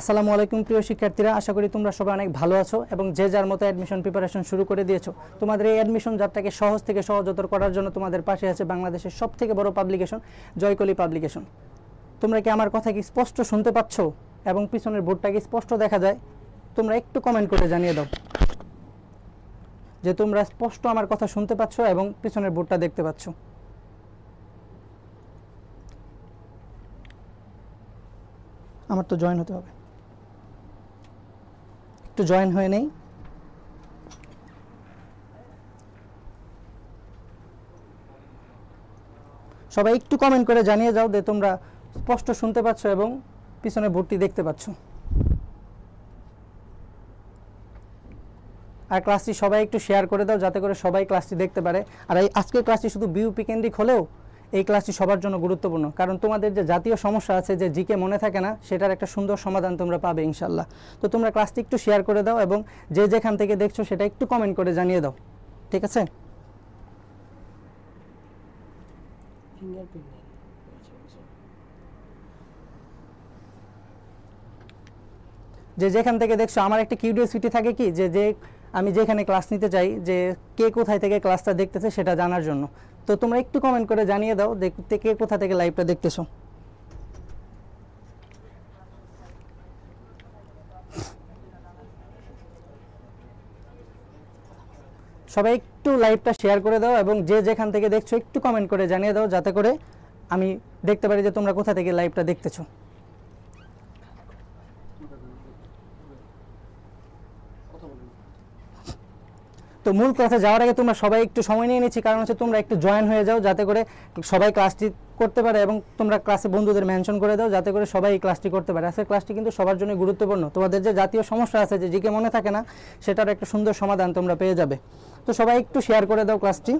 আসসালামু আলাইকুম প্রিয় শিক্ষার্থীরা আশা করি তোমরা সবাই অনেক ভালো আছো এবং যে যার মতো অ্যাডমিশন প্রিপারেশন শুরু করে দিয়েছো তোমাদের এই অ্যাডমিশন যাত্রাকে সহজ থেকে সহজতর করার জন্য তোমাদের পাশে আছে বাংলাদেশের সবথেকে বড় পাবলিকেশন জয়কলি পাবলিকেশন তোমরা কি আমার কথা কি স্পষ্ট শুনতে পাচ্ছ এবং পিছনের কি স্পষ্ট দেখা যায় তোমরা একটু কমেন্ট করে জানিয়ে দাও যে তোমরা স্পষ্ট আমার কথা শুনতে পাচ্ছ এবং পিছনের বোর্ডটা দেখতে পাচ্ছ আমার তো জয়েন হতে হবে একটু জয়েন হয়ে নেই সবাই একটু কমেন্ট করে জানিয়ে যাও যে তোমরা স্পষ্ট শুনতে পাচ্ছ এবং পিছনে ভর্তি দেখতে পাচ্ছ আর ক্লাসটি সবাই একটু শেয়ার করে দাও যাতে করে সবাই ক্লাসটি দেখতে পারে আর এই আজকের ক্লাসটি শুধু বিউপি কেন্দ্রিক হলেও এই ক্লাসটি সবার জন্য গুরুত্বপূর্ণ কারণ তোমাদের যে জাতীয় সমস্যা আছে যে জিকে মনে থাকে না সেটার একটা সুন্দর সমাধান তোমরা পাবে ইনশাল্লাহ তো তোমরা ক্লাসটি একটু শেয়ার করে দাও এবং যে যেখান থেকে দেখছো সেটা একটু কমেন্ট করে জানিয়ে দাও ঠিক আছে যে যেখান থেকে দেখছো আমার একটা কিউরিয়াসিটি থাকে কি যে যে আমি যেখানে ক্লাস নিতে চাই যে কে কোথায় থেকে ক্লাসটা দেখতেছে সেটা জানার জন্য তো তোমরা একটু কমেন্ট করে জানিয়ে দাও দেখতে কে কোথা থেকে লাইভটা দেখতেছো সবাই একটু লাইভটা শেয়ার করে দাও এবং যে যেখান থেকে দেখছো একটু কমেন্ট করে জানিয়ে দাও যাতে করে আমি দেখতে পারি যে তোমরা কোথা থেকে লাইভটা দেখতেছো তো মূল ক্লাসে যাওয়ার আগে তোমরা সবাই একটু সময় নিয়ে নিচ্ছি কারণ হচ্ছে তোমরা একটু জয়েন হয়ে যাও যাতে করে সবাই ক্লাসটি করতে পারে এবং তোমরা ক্লাসে বন্ধুদের মেনশন করে দাও যাতে করে সবাই এই ক্লাসটি করতে পারে আজকের ক্লাসটি কিন্তু সবার জন্য গুরুত্বপূর্ণ তোমাদের যে জাতীয় সমস্যা আছে যে জিকে মনে থাকে না সেটার একটা সুন্দর সমাধান তোমরা পেয়ে যাবে তো সবাই একটু শেয়ার করে দাও ক্লাসটি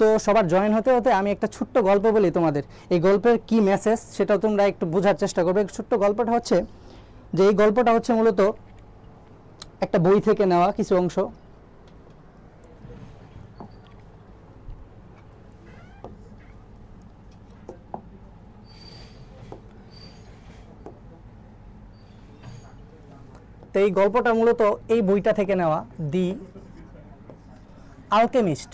তো সবার জয়েন হতে হতে আমি একটা ছোট্ট গল্প বলি তোমাদের এই গল্পের কি মেসেজ সেটা তোমরা একটু বোঝার চেষ্টা করবে ছোট্ট গল্পটা হচ্ছে যে এই গল্পটা হচ্ছে মূলত একটা বই থেকে নেওয়া কিছু অংশ তো এই গল্পটা মূলত এই বইটা থেকে নেওয়া দি আলকেমিস্ট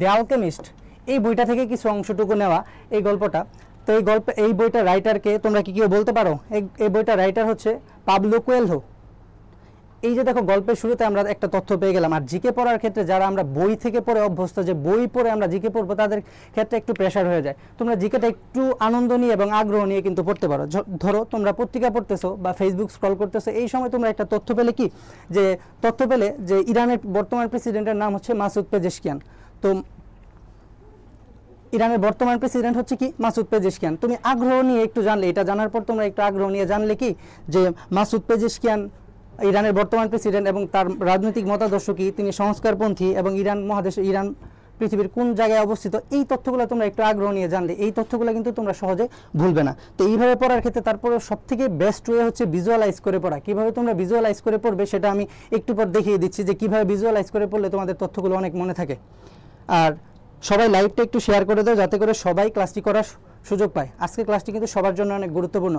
দ্য আলকেমিস্ট এই বইটা থেকে কিছু অংশটুকু নেওয়া এই গল্পটা তো এই গল্প এই বইটা রাইটারকে তোমরা কি কেউ বলতে পারো এই বইটা রাইটার হচ্ছে পাবলো কোয়েলহো এই যে দেখো গল্পের শুরুতে আমরা একটা তথ্য পেয়ে গেলাম আর জিকে পড়ার ক্ষেত্রে যারা আমরা বই থেকে পড়ে অভ্যস্ত যে বই পড়ে আমরা জিকে পড়বো তাদের ক্ষেত্রে একটু প্রেশার হয়ে যায় তোমরা জিকেটা একটু আনন্দ নিয়ে এবং আগ্রহ নিয়ে কিন্তু পড়তে পারো ধরো তোমরা পত্রিকা পড়তেছো বা ফেসবুক স্ক্রল করতেছো এই সময় তোমরা একটা তথ্য পেলে কি যে তথ্য পেলে যে ইরানের বর্তমান প্রেসিডেন্টের নাম হচ্ছে মাসুদ পেজেশকিয়ান তো ইরানের বর্তমান প্রেসিডেন্ট হচ্ছে কি মাসুদ পেজেশকিয়ান তুমি আগ্রহ নিয়ে একটু জানলে এটা জানার পর তোমরা একটু আগ্রহ নিয়ে জানলে কি যে মাসুদ পেজেশকিয়ান ইরানের বর্তমান প্রেসিডেন্ট এবং তার রাজনৈতিক মতাদর্শ কি তিনি সংস্কারপন্থী এবং ইরান মহাদেশ ইরান পৃথিবীর কোন জায়গায় অবস্থিত এই তথ্যগুলো তোমরা একটু আগ্রহ নিয়ে জানলে এই তথ্যগুলো কিন্তু তোমরা সহজে ভুলবে না তো এইভাবে পড়ার ক্ষেত্রে তারপরে থেকে বেস্ট ওয়ে হচ্ছে ভিজুয়ালাইজ করে পড়া কিভাবে তোমরা ভিজুয়ালাইজ করে পড়বে সেটা আমি একটু পর দেখিয়ে দিচ্ছি যে কিভাবে ভিজুয়ালাইজ করে পড়লে তোমাদের তথ্যগুলো অনেক মনে থাকে আর সবাই লাইভটা একটু শেয়ার করে দাও যাতে করে সবাই ক্লাসটি করার সুযোগ পায় আজকে ক্লাসটি কিন্তু সবার জন্য অনেক গুরুত্বপূর্ণ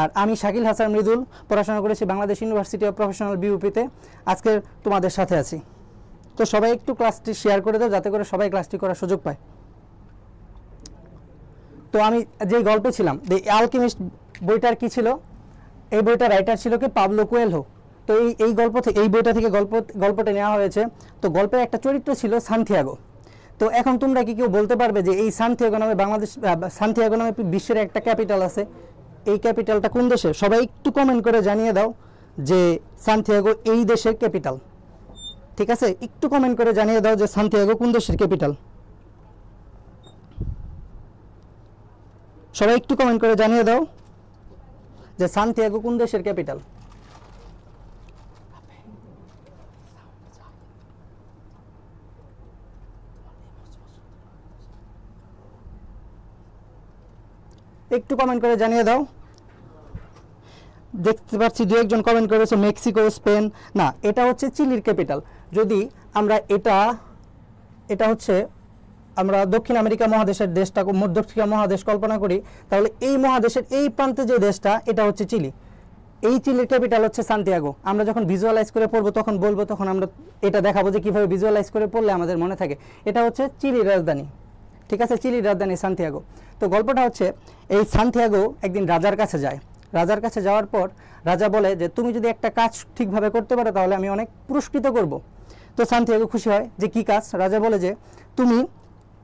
আর আমি শাকিল হাসান মৃদুল পড়াশোনা করেছি বাংলাদেশ ইউনিভার্সিটি অফ প্রফেশনাল বিউপিতে আজকে তোমাদের সাথে আছি তো সবাই একটু ক্লাসটি শেয়ার করে দাও যাতে করে সবাই ক্লাসটি করার সুযোগ পায় তো আমি যে গল্পে ছিলাম দি অ্যালকেমিস্ট বইটার কি ছিল এই বইটার রাইটার ছিল কি পাবলো কোয়েলহো তো এই এই গল্প থেকে এই বইটা থেকে গল্প গল্পটা নেওয়া হয়েছে তো গল্পের একটা চরিত্র ছিল সান্থিয়াগো তো এখন তোমরা কি কেউ বলতে পারবে যে এই সান্থিয়াগো নামে বাংলাদেশ সান্থিয়াগো নামে বিশ্বের একটা ক্যাপিটাল আছে এই ক্যাপিটালটা কোন দেশে সবাই একটু কমেন্ট করে জানিয়ে দাও যে সান্থিয়াগো এই দেশের ক্যাপিটাল ঠিক আছে একটু কমেন্ট করে জানিয়ে দাও যে সান্তিয়াগো কোন দেশের ক্যাপিটাল সবাই একটু কমেন্ট করে জানিয়ে দাও যে সান্তিয়াগো কোন দেশের ক্যাপিটাল একটু কমেন্ট করে জানিয়ে দাও দেখতে পাচ্ছি দু একজন কমেন্ট করেছে মেক্সিকো স্পেন না এটা হচ্ছে চিলির ক্যাপিটাল যদি আমরা এটা এটা হচ্ছে আমরা দক্ষিণ আমেরিকা মহাদেশের দেশটা মধ্য আফ্রিকা মহাদেশ কল্পনা করি তাহলে এই মহাদেশের এই প্রান্তে যে দেশটা এটা হচ্ছে চিলি এই চিলির ক্যাপিটাল হচ্ছে সান্তিয়াগো আমরা যখন ভিজুয়ালাইজ করে পড়বো তখন বলবো তখন আমরা এটা দেখাবো যে কীভাবে ভিজুয়ালাইজ করে পড়লে আমাদের মনে থাকে এটা হচ্ছে চিলির রাজধানী ঠিক আছে চিলির রাজধানী সান্তিয়াগো তো গল্পটা হচ্ছে এই সান্তিয়াগো একদিন রাজার কাছে যায় রাজার কাছে যাওয়ার পর রাজা বলে যে তুমি যদি একটা কাজ ঠিকভাবে করতে পারো তাহলে আমি অনেক পুরস্কৃত করব তো সান্তিয়াগো খুশি হয় যে কি কাজ রাজা বলে যে তুমি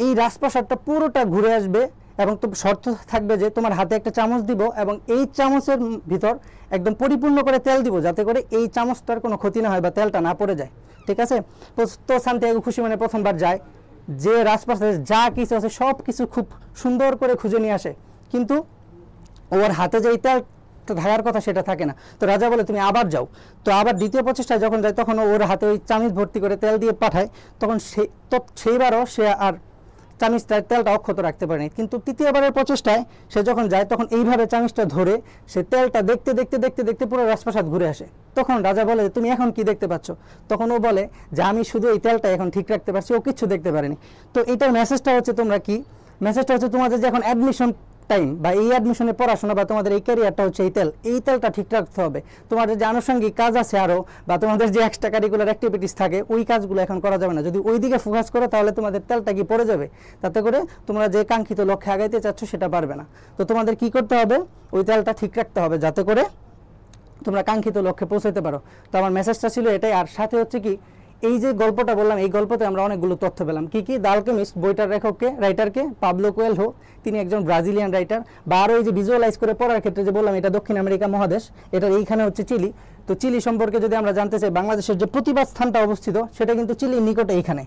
এই রাজপ্রাসাদটা পুরোটা ঘুরে আসবে এবং তো শর্ত থাকবে যে তোমার হাতে একটা চামচ দিব এবং এই চামচের ভিতর একদম পরিপূর্ণ করে তেল দিব যাতে করে এই চামচটার কোনো ক্ষতি না হয় বা তেলটা না পড়ে যায় ঠিক আছে তো সান্তিয়াগো খুশি মানে প্রথমবার যায় যে রাজপ্রাসাদে যা কিছু আছে সব কিছু খুব সুন্দর করে খুঁজে নিয়ে আসে কিন্তু ওর হাতে যে ইতাল থাকার কথা সেটা থাকে না তো রাজা বলে তুমি আবার যাও তো আবার দ্বিতীয় প্রচেষ্টায় যখন যায় তখন ওর হাতে ওই চামিচ ভর্তি করে তেল দিয়ে পাঠায় তখন সে তো সেইবারও সে আর চামিচ তেলটা অক্ষত রাখতে পারেনি কিন্তু তৃতীয়বারের প্রচেষ্টায় সে যখন যায় তখন এইভাবে চামিচটা ধরে সে তেলটা দেখতে দেখতে দেখতে দেখতে পুরো রাজপ্রাসাদ ঘুরে আসে তখন রাজা বলে যে তুমি এখন কি দেখতে পাচ্ছ তখন ও বলে যে আমি শুধু এই তেলটা এখন ঠিক রাখতে পারছি ও কিচ্ছু দেখতে পারেনি তো এটার মেসেজটা হচ্ছে তোমরা কি মেসেজটা হচ্ছে তোমাদের যে এখন অ্যাডমিশন টাইম বা এই অ্যাডমিশনে পড়াশোনা বা তোমাদের এই ক্যারিয়ারটা হচ্ছে এই তেল এই তেলটা ঠিক রাখতে হবে তোমাদের যে আনুষঙ্গিক কাজ আছে আরও বা তোমাদের যে এক্সট্রা কারিকুলার অ্যাক্টিভিটিস থাকে ওই কাজগুলো এখন করা যাবে না যদি ওই দিকে ফোকাস করো তাহলে তোমাদের তেলটা কি পড়ে যাবে তাতে করে তোমরা যে কাঙ্ক্ষিত লক্ষ্যে আগাইতে চাচ্ছ সেটা পারবে না তো তোমাদের কি করতে হবে ওই তেলটা ঠিক রাখতে হবে যাতে করে তোমরা কাঙ্ক্ষিত লক্ষ্যে পৌঁছাতে পারো তো আমার মেসেজটা ছিল এটাই আর সাথে হচ্ছে কি এই যে গল্পটা বললাম এই গল্পতে আমরা অনেকগুলো তথ্য পেলাম কি কি দালকেমিস্ট বইটার লেখককে রাইটারকে পাবলো হো তিনি একজন ব্রাজিলিয়ান রাইটার বা আরও এই যে ভিজুয়ালাইজ করে পড়ার ক্ষেত্রে যে বললাম এটা দক্ষিণ আমেরিকা মহাদেশ এটা এইখানে হচ্ছে চিলি তো চিলি সম্পর্কে যদি আমরা জানতে চাই বাংলাদেশের যে প্রতিবাদ স্থানটা অবস্থিত সেটা কিন্তু চিলির নিকটে এইখানে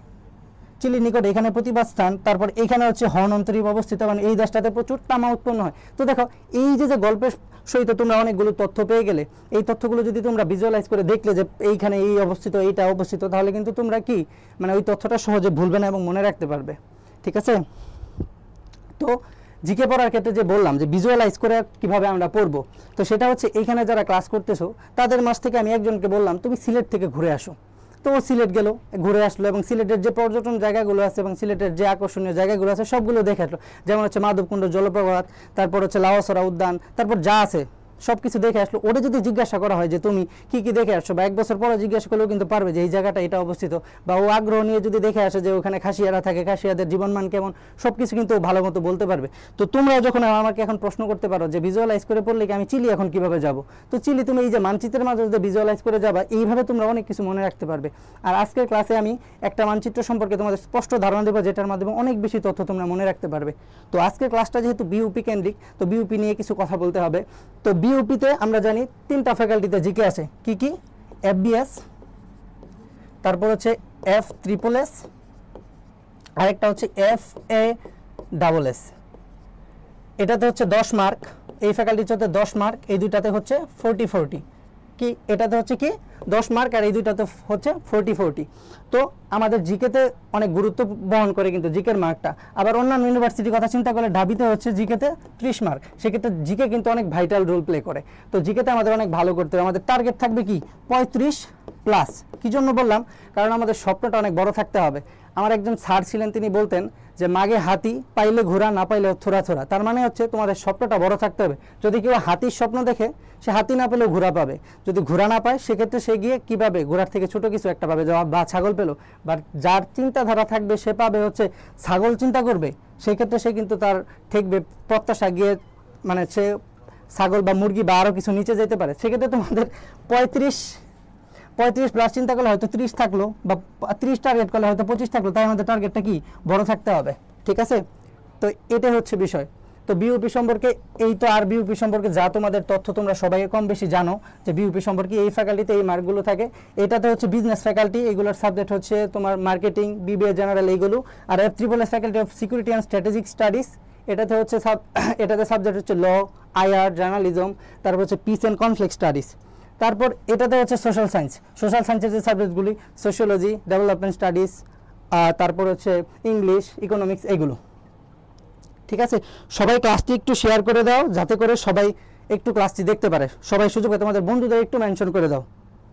চিলির নিকট এখানে প্রতিবাদ স্থান তারপর এখানে হচ্ছে হর্ন অন্তরীপ অবস্থিত কারণ মানে এই দেশটাতে প্রচুর তামা উৎপন্ন হয় তো দেখো এই যে যে গল্পের সহিত তোমরা অনেকগুলো তথ্য পেয়ে গেলে এই তথ্যগুলো যদি তোমরা ভিজুয়ালাইজ করে দেখলে যে এইখানে এই অবস্থিত এইটা অবস্থিত তাহলে কিন্তু তোমরা কি মানে ওই তথ্যটা সহজে ভুলবে না এবং মনে রাখতে পারবে ঠিক আছে তো জিকে পড়ার ক্ষেত্রে যে বললাম যে ভিজুয়ালাইজ করে কিভাবে আমরা পড়বো তো সেটা হচ্ছে এইখানে যারা ক্লাস করতেছো তাদের মাস থেকে আমি একজনকে বললাম তুমি সিলেট থেকে ঘুরে আসো তো সিলেট গেল ঘুরে আসলো এবং সিলেটের যে পর্যটন জায়গাগুলো আছে এবং সিলেটের যে আকর্ষণীয় জায়গাগুলো আছে সবগুলো দেখে আসলো যেমন হচ্ছে মাধবকুণ্ড জলপ্রপাত তারপর হচ্ছে লাওয়াসরা উদ্যান তারপর যা আছে সব কিছু দেখে আসলো ওরে যদি জিজ্ঞাসা করা হয় যে তুমি কি কি দেখে আসছো বা এক বছর পরে জিজ্ঞাসা করলেও কিন্তু পারবে যে এই জায়গাটা এটা অবস্থিত বা ও আগ্রহ নিয়ে যদি দেখে আসে যে ওখানে খাসিয়ারা থাকে খাসিয়াদের জীবনমান কেমন সব কিছু কিন্তু ভালো মতো বলতে পারবে তো তোমরা যখন আমাকে এখন প্রশ্ন করতে পারো যে ভিজুয়ালাইজ করে পড়লে কি আমি চিলি এখন কিভাবে যাব তো চিলি তুমি এই যে মানচিত্রের মাঝে যদি ভিজুয়ালাইজ করে যাবা এইভাবে তোমরা অনেক কিছু মনে রাখতে পারবে আর আজকের ক্লাসে আমি একটা মানচিত্র সম্পর্কে তোমাদের স্পষ্ট ধারণা দেবো যেটার মাধ্যমে অনেক বেশি তথ্য তোমরা মনে রাখতে পারবে তো আজকের ক্লাসটা যেহেতু বিউপি কেন্দ্রিক তো বিউপি নিয়ে কিছু কথা বলতে হবে তো বি ইউপিতে আমরা জানি তিনটা ফ্যাকাল্টিতে জিকে আছে কি কি এফবিএস তারপর হচ্ছে এফ ত্রিপল এস আরেকটা হচ্ছে এফ এ ডাবল এস এটাতে হচ্ছে দশ মার্ক এই ফ্যাকাল্টিতে হচ্ছে দশ মার্ক এই দুইটাতে হচ্ছে ফোরটি ফোরটি কি এটাতে হচ্ছে কি দশ মার্ক আর এই দুইটাতে হচ্ছে ফোরটি ফোরটি তো আমাদের জিকেতে অনেক গুরুত্ব বহন করে কিন্তু জিকের মার্কটা আবার অন্যান্য ইউনিভার্সিটির কথা চিন্তা করলে ঢাবিতে হচ্ছে জিকেতে ত্রিশ মার্ক সেক্ষেত্রে জিকে কিন্তু অনেক ভাইটাল রোল প্লে করে তো জিকেতে আমাদের অনেক ভালো করতে হবে আমাদের টার্গেট থাকবে কি পঁয়ত্রিশ প্লাস কী জন্য বললাম কারণ আমাদের স্বপ্নটা অনেক বড় থাকতে হবে আমার একজন স্যার ছিলেন তিনি বলতেন যে মাগে হাতি পাইলে ঘোড়া না পাইলে থোড়া থোড়া তার মানে হচ্ছে তোমাদের স্বপ্নটা বড় থাকতে হবে যদি কেউ হাতির স্বপ্ন দেখে সে হাতি না পেলেও ঘোড়া পাবে যদি ঘোড়া না পায় সেক্ষেত্রে সে গিয়ে কী পাবে ঘোড়ার থেকে ছোট কিছু একটা পাবে বা ছাগল পেলো বা যার চিন্তাধারা থাকবে সে পাবে হচ্ছে ছাগল চিন্তা করবে সেক্ষেত্রে সে কিন্তু তার ঠেকবে প্রত্যাশা গিয়ে মানে সে ছাগল বা মুরগি বা আরও কিছু নিচে যেতে পারে সেক্ষেত্রে তোমাদের পঁয়ত্রিশ পঁয়ত্রিশ প্লাস চিন্তা করলে হয়তো ত্রিশ থাকলো বা ত্রিশ টার্গেট করলে হয়তো পঁচিশ থাকলো তাই আমাদের টার্গেটটা কি বড় থাকতে হবে ঠিক আছে তো এটাই হচ্ছে বিষয় তো বিউপি সম্পর্কে এই তো আর বিউপি সম্পর্কে যা তোমাদের তথ্য তোমরা সবাই কম বেশি জানো যে বিউপি সম্পর্কে এই ফ্যাকাল্টিতে এই মার্কগুলো থাকে এটাতে হচ্ছে বিজনেস ফ্যাকাল্টি এগুলোর সাবজেক্ট হচ্ছে তোমার মার্কেটিং বিবিএ জেনারেল এইগুলো আর F triple S faculty of security and strategic studies এটাতে হচ্ছে সাব এটাতে সাবজেক্ট হচ্ছে ল আইআর জার্নালিজম তারপর হচ্ছে পিস অ্যান্ড কনফ্লিক্ট স্টাডিজ তারপর এটাতে হচ্ছে সোশ্যাল সায়েন্স সোশ্যাল সায়েন্সের যে সাবজেক্টগুলি সোশ্যোলজি ডেভেলপমেন্ট স্টাডিজ তারপর হচ্ছে ইংলিশ ইকোনমিক্স এগুলো ঠিক আছে সবাই ক্লাসটি একটু শেয়ার করে দাও যাতে করে সবাই একটু ক্লাসটি দেখতে পারে সবাই সুযোগ তোমাদের বন্ধুদের একটু মেনশন করে দাও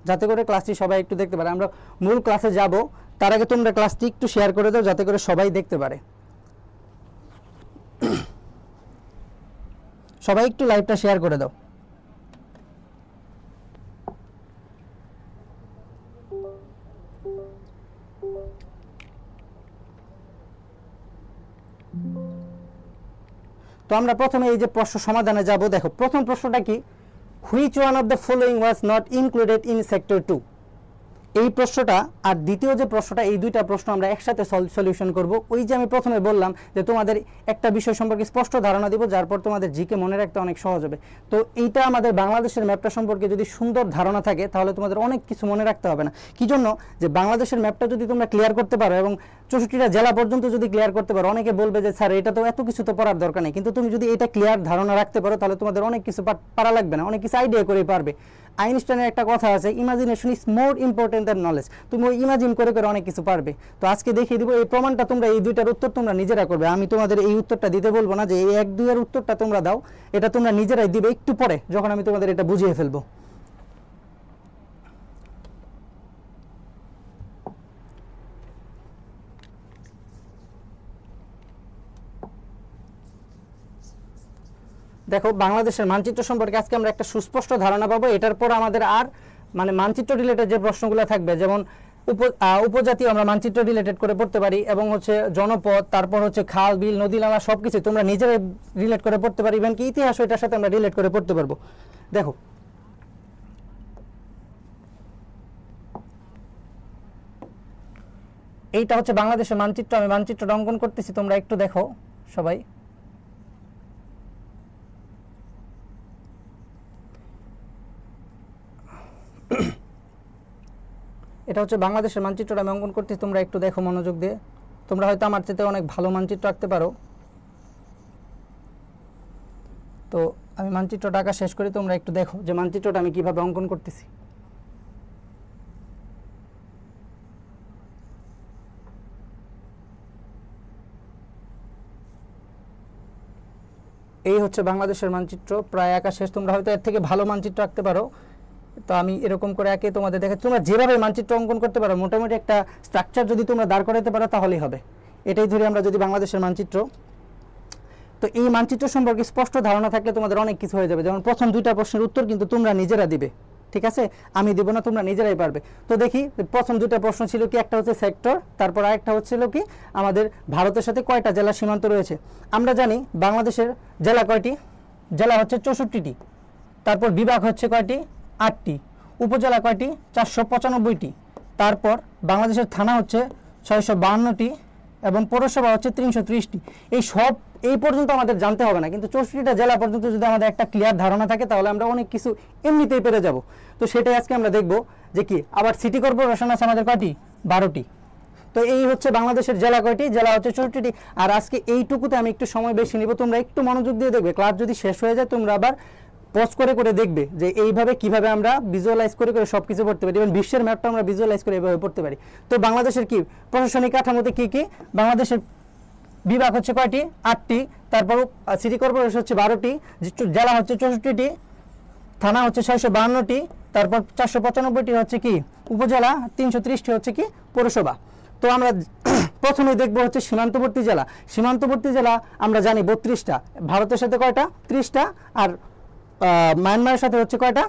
যাতে করে ক্লাসটি সবাই একটু দেখতে পারে আমরা মূল ক্লাসে যাব তার আগে তোমরা ক্লাসটি একটু শেয়ার করে দাও যাতে করে সবাই দেখতে পারে সবাই একটু লাইভটা শেয়ার করে দাও তো আমরা প্রথমে এই যে প্রশ্ন সমাধানে যাব দেখো প্রথম প্রশ্নটা কি which one of the following was not included in sector two এই প্রশ্নটা আর দ্বিতীয় যে প্রশ্নটা এই দুইটা প্রশ্ন আমরা একসাথে সলিউশন করব ওই যে আমি প্রথমে বললাম যে তোমাদের একটা বিষয় সম্পর্কে স্পষ্ট ধারণা দিব যার পর তোমাদের জিকে মনে রাখতে অনেক সহজ হবে তো এইটা আমাদের বাংলাদেশের ম্যাপটা সম্পর্কে যদি সুন্দর ধারণা থাকে তাহলে তোমাদের অনেক কিছু মনে রাখতে হবে না কি জন্য যে বাংলাদেশের ম্যাপটা যদি তোমরা ক্লিয়ার করতে পারো এবং চৌষট্টিটা জেলা পর্যন্ত যদি ক্লিয়ার করতে পারো অনেকে বলবে যে স্যার এটা তো এত কিছু তো পড়ার দরকার নেই কিন্তু তুমি যদি এটা ক্লিয়ার ধারণা রাখতে পারো তাহলে তোমাদের অনেক কিছু পারা লাগবে না অনেক কিছু আইডিয়া করে পারবে আইনস্টাইনের একটা কথা আছে imagination is more important than knowledge তুমি ওই ইমাজিন করে করে অনেক কিছু পারবে তো আজকে দেখিয়ে দিব এই প্রমাণটা তোমরা এই দুইটার উত্তর তোমরা নিজেরা করবে আমি তোমাদের এই উত্তরটা দিতে বলবো না যে এই এক দুইয়ের উত্তরটা তোমরা দাও এটা তোমরা নিজেরাই দিবে একটু পরে যখন আমি তোমাদের এটা বুঝিয়ে ফেলবো দেখো বাংলাদেশের মানচিত্র সম্পর্কে আজকে আমরা একটা সুস্পষ্ট ধারণা পাবো এটার পর আমাদের আর মানে মানচিত্র রিলেটেড যে প্রশ্নগুলো থাকবে যেমন উপজাতি আমরা মানচিত্র রিলেটেড করে পড়তে পারি এবং হচ্ছে জনপদ তারপর হচ্ছে খাল বিল নদী নালা সব কিছু তোমরা নিজেরাই রিলেট করে পড়তে পারি ইভেন কি ইতিহাস এটার সাথে আমরা রিলেট করে পড়তে পারবো দেখো এইটা হচ্ছে বাংলাদেশের মানচিত্র আমি মানচিত্র অঙ্কন করতেছি তোমরা একটু দেখো সবাই এটা হচ্ছে বাংলাদেশের মানচিত্রটা আমি অঙ্কন করতে তোমরা একটু দেখো মনোযোগ দিয়ে তোমরা হয়তো আমার চেতে অনেক ভালো মানচিত্র আঁকতে পারো তো আমি মানচিত্রটা আঁকা শেষ করে তোমরা একটু দেখো যে মানচিত্রটা আমি কিভাবে অঙ্কন করতেছি এই হচ্ছে বাংলাদেশের মানচিত্র প্রায় আঁকা শেষ তোমরা হয়তো এর থেকে ভালো মানচিত্র আঁকতে পারো তো আমি এরকম করে একে তোমাদের দেখা তোমরা যেভাবে মানচিত্র অঙ্কন করতে পারো মোটামুটি একটা স্ট্রাকচার যদি তোমরা দাঁড় করাতে পারো তাহলেই হবে এটাই ধরে আমরা যদি বাংলাদেশের মানচিত্র তো এই মানচিত্র সম্পর্কে স্পষ্ট ধারণা থাকলে তোমাদের অনেক কিছু হয়ে যাবে যেমন প্রথম দুইটা প্রশ্নের উত্তর কিন্তু তোমরা নিজেরা দিবে ঠিক আছে আমি দেবো না তোমরা নিজেরাই পারবে তো দেখি প্রথম দুটা প্রশ্ন ছিল কি একটা হচ্ছে সেক্টর তারপর আরেকটা হচ্ছিল কি আমাদের ভারতের সাথে কয়টা জেলা সীমান্ত রয়েছে আমরা জানি বাংলাদেশের জেলা কয়টি জেলা হচ্ছে চৌষট্টিটি তারপর বিভাগ হচ্ছে কয়টি আটটি উপজেলা কয়টি চারশো পঁচানব্বইটি তারপর বাংলাদেশের থানা হচ্ছে ছয়শো বাহান্নটি এবং পৌরসভা হচ্ছে তিনশো ত্রিশটি এই সব এই পর্যন্ত আমাদের জানতে হবে না কিন্তু চৌষট্টিটা জেলা পর্যন্ত যদি আমাদের একটা ক্লিয়ার ধারণা থাকে তাহলে আমরা অনেক কিছু এমনিতেই পেরে যাব তো সেটাই আজকে আমরা দেখব যে কি আবার সিটি কর্পোরেশন আছে আমাদের কয়টি বারোটি তো এই হচ্ছে বাংলাদেশের জেলা কয়টি জেলা হচ্ছে চৌষট্টিটি আর আজকে এইটুকুতে আমি একটু সময় বেশি নিব তোমরা একটু মনোযোগ দিয়ে দেখবে ক্লাস যদি শেষ হয়ে যায় তোমরা আবার পজ করে করে দেখবে যে এইভাবে কিভাবে আমরা ভিজুয়ালাইজ করে করে সব কিছু পড়তে পারি এবং বিশ্বের ম্যাপটা আমরা ভিজুয়ালাইজ করে এইভাবে পড়তে পারি তো বাংলাদেশের কি প্রশাসনিক কাঠামোতে কি কি বাংলাদেশের বিভাগ হচ্ছে কয়টি আটটি তারপর সিটি কর্পোরেশন হচ্ছে বারোটি জেলা হচ্ছে চৌষট্টিটি থানা হচ্ছে ছয়শো বান্নটি তারপর চারশো পঁচানব্বইটি হচ্ছে কি উপজেলা তিনশো ত্রিশটি হচ্ছে কি পৌরসভা তো আমরা প্রথমে দেখব হচ্ছে সীমান্তবর্তী জেলা সীমান্তবর্তী জেলা আমরা জানি বত্রিশটা ভারতের সাথে কয়টা ত্রিশটা আর মায়ানমারের সাথে হচ্ছে কয়টা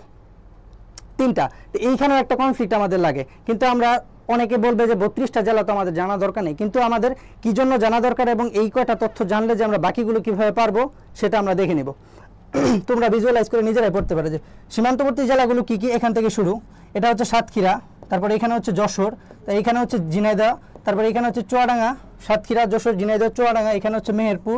তিনটা তো এইখানেও একটা কনফ্লিক্ট আমাদের লাগে কিন্তু আমরা অনেকে বলবে যে বত্রিশটা জেলা তো আমাদের জানা দরকার নেই কিন্তু আমাদের কি জন্য জানা দরকার এবং এই কয়টা তথ্য জানলে যে আমরা বাকিগুলো কীভাবে পারবো সেটা আমরা দেখে নেব তোমরা ভিজুয়ালাইজ করে নিজেরাই পড়তে পারো যে সীমান্তবর্তী জেলাগুলো কি কি এখান থেকে শুরু এটা হচ্ছে সাতক্ষীরা তারপরে এখানে হচ্ছে যশোর তা এখানে হচ্ছে জিনাইদা তারপরে এখানে হচ্ছে চুয়াডাঙ্গা সাতক্ষীরা যশোর জিনাইদা চুয়াডাঙ্গা এখানে হচ্ছে মেহেরপুর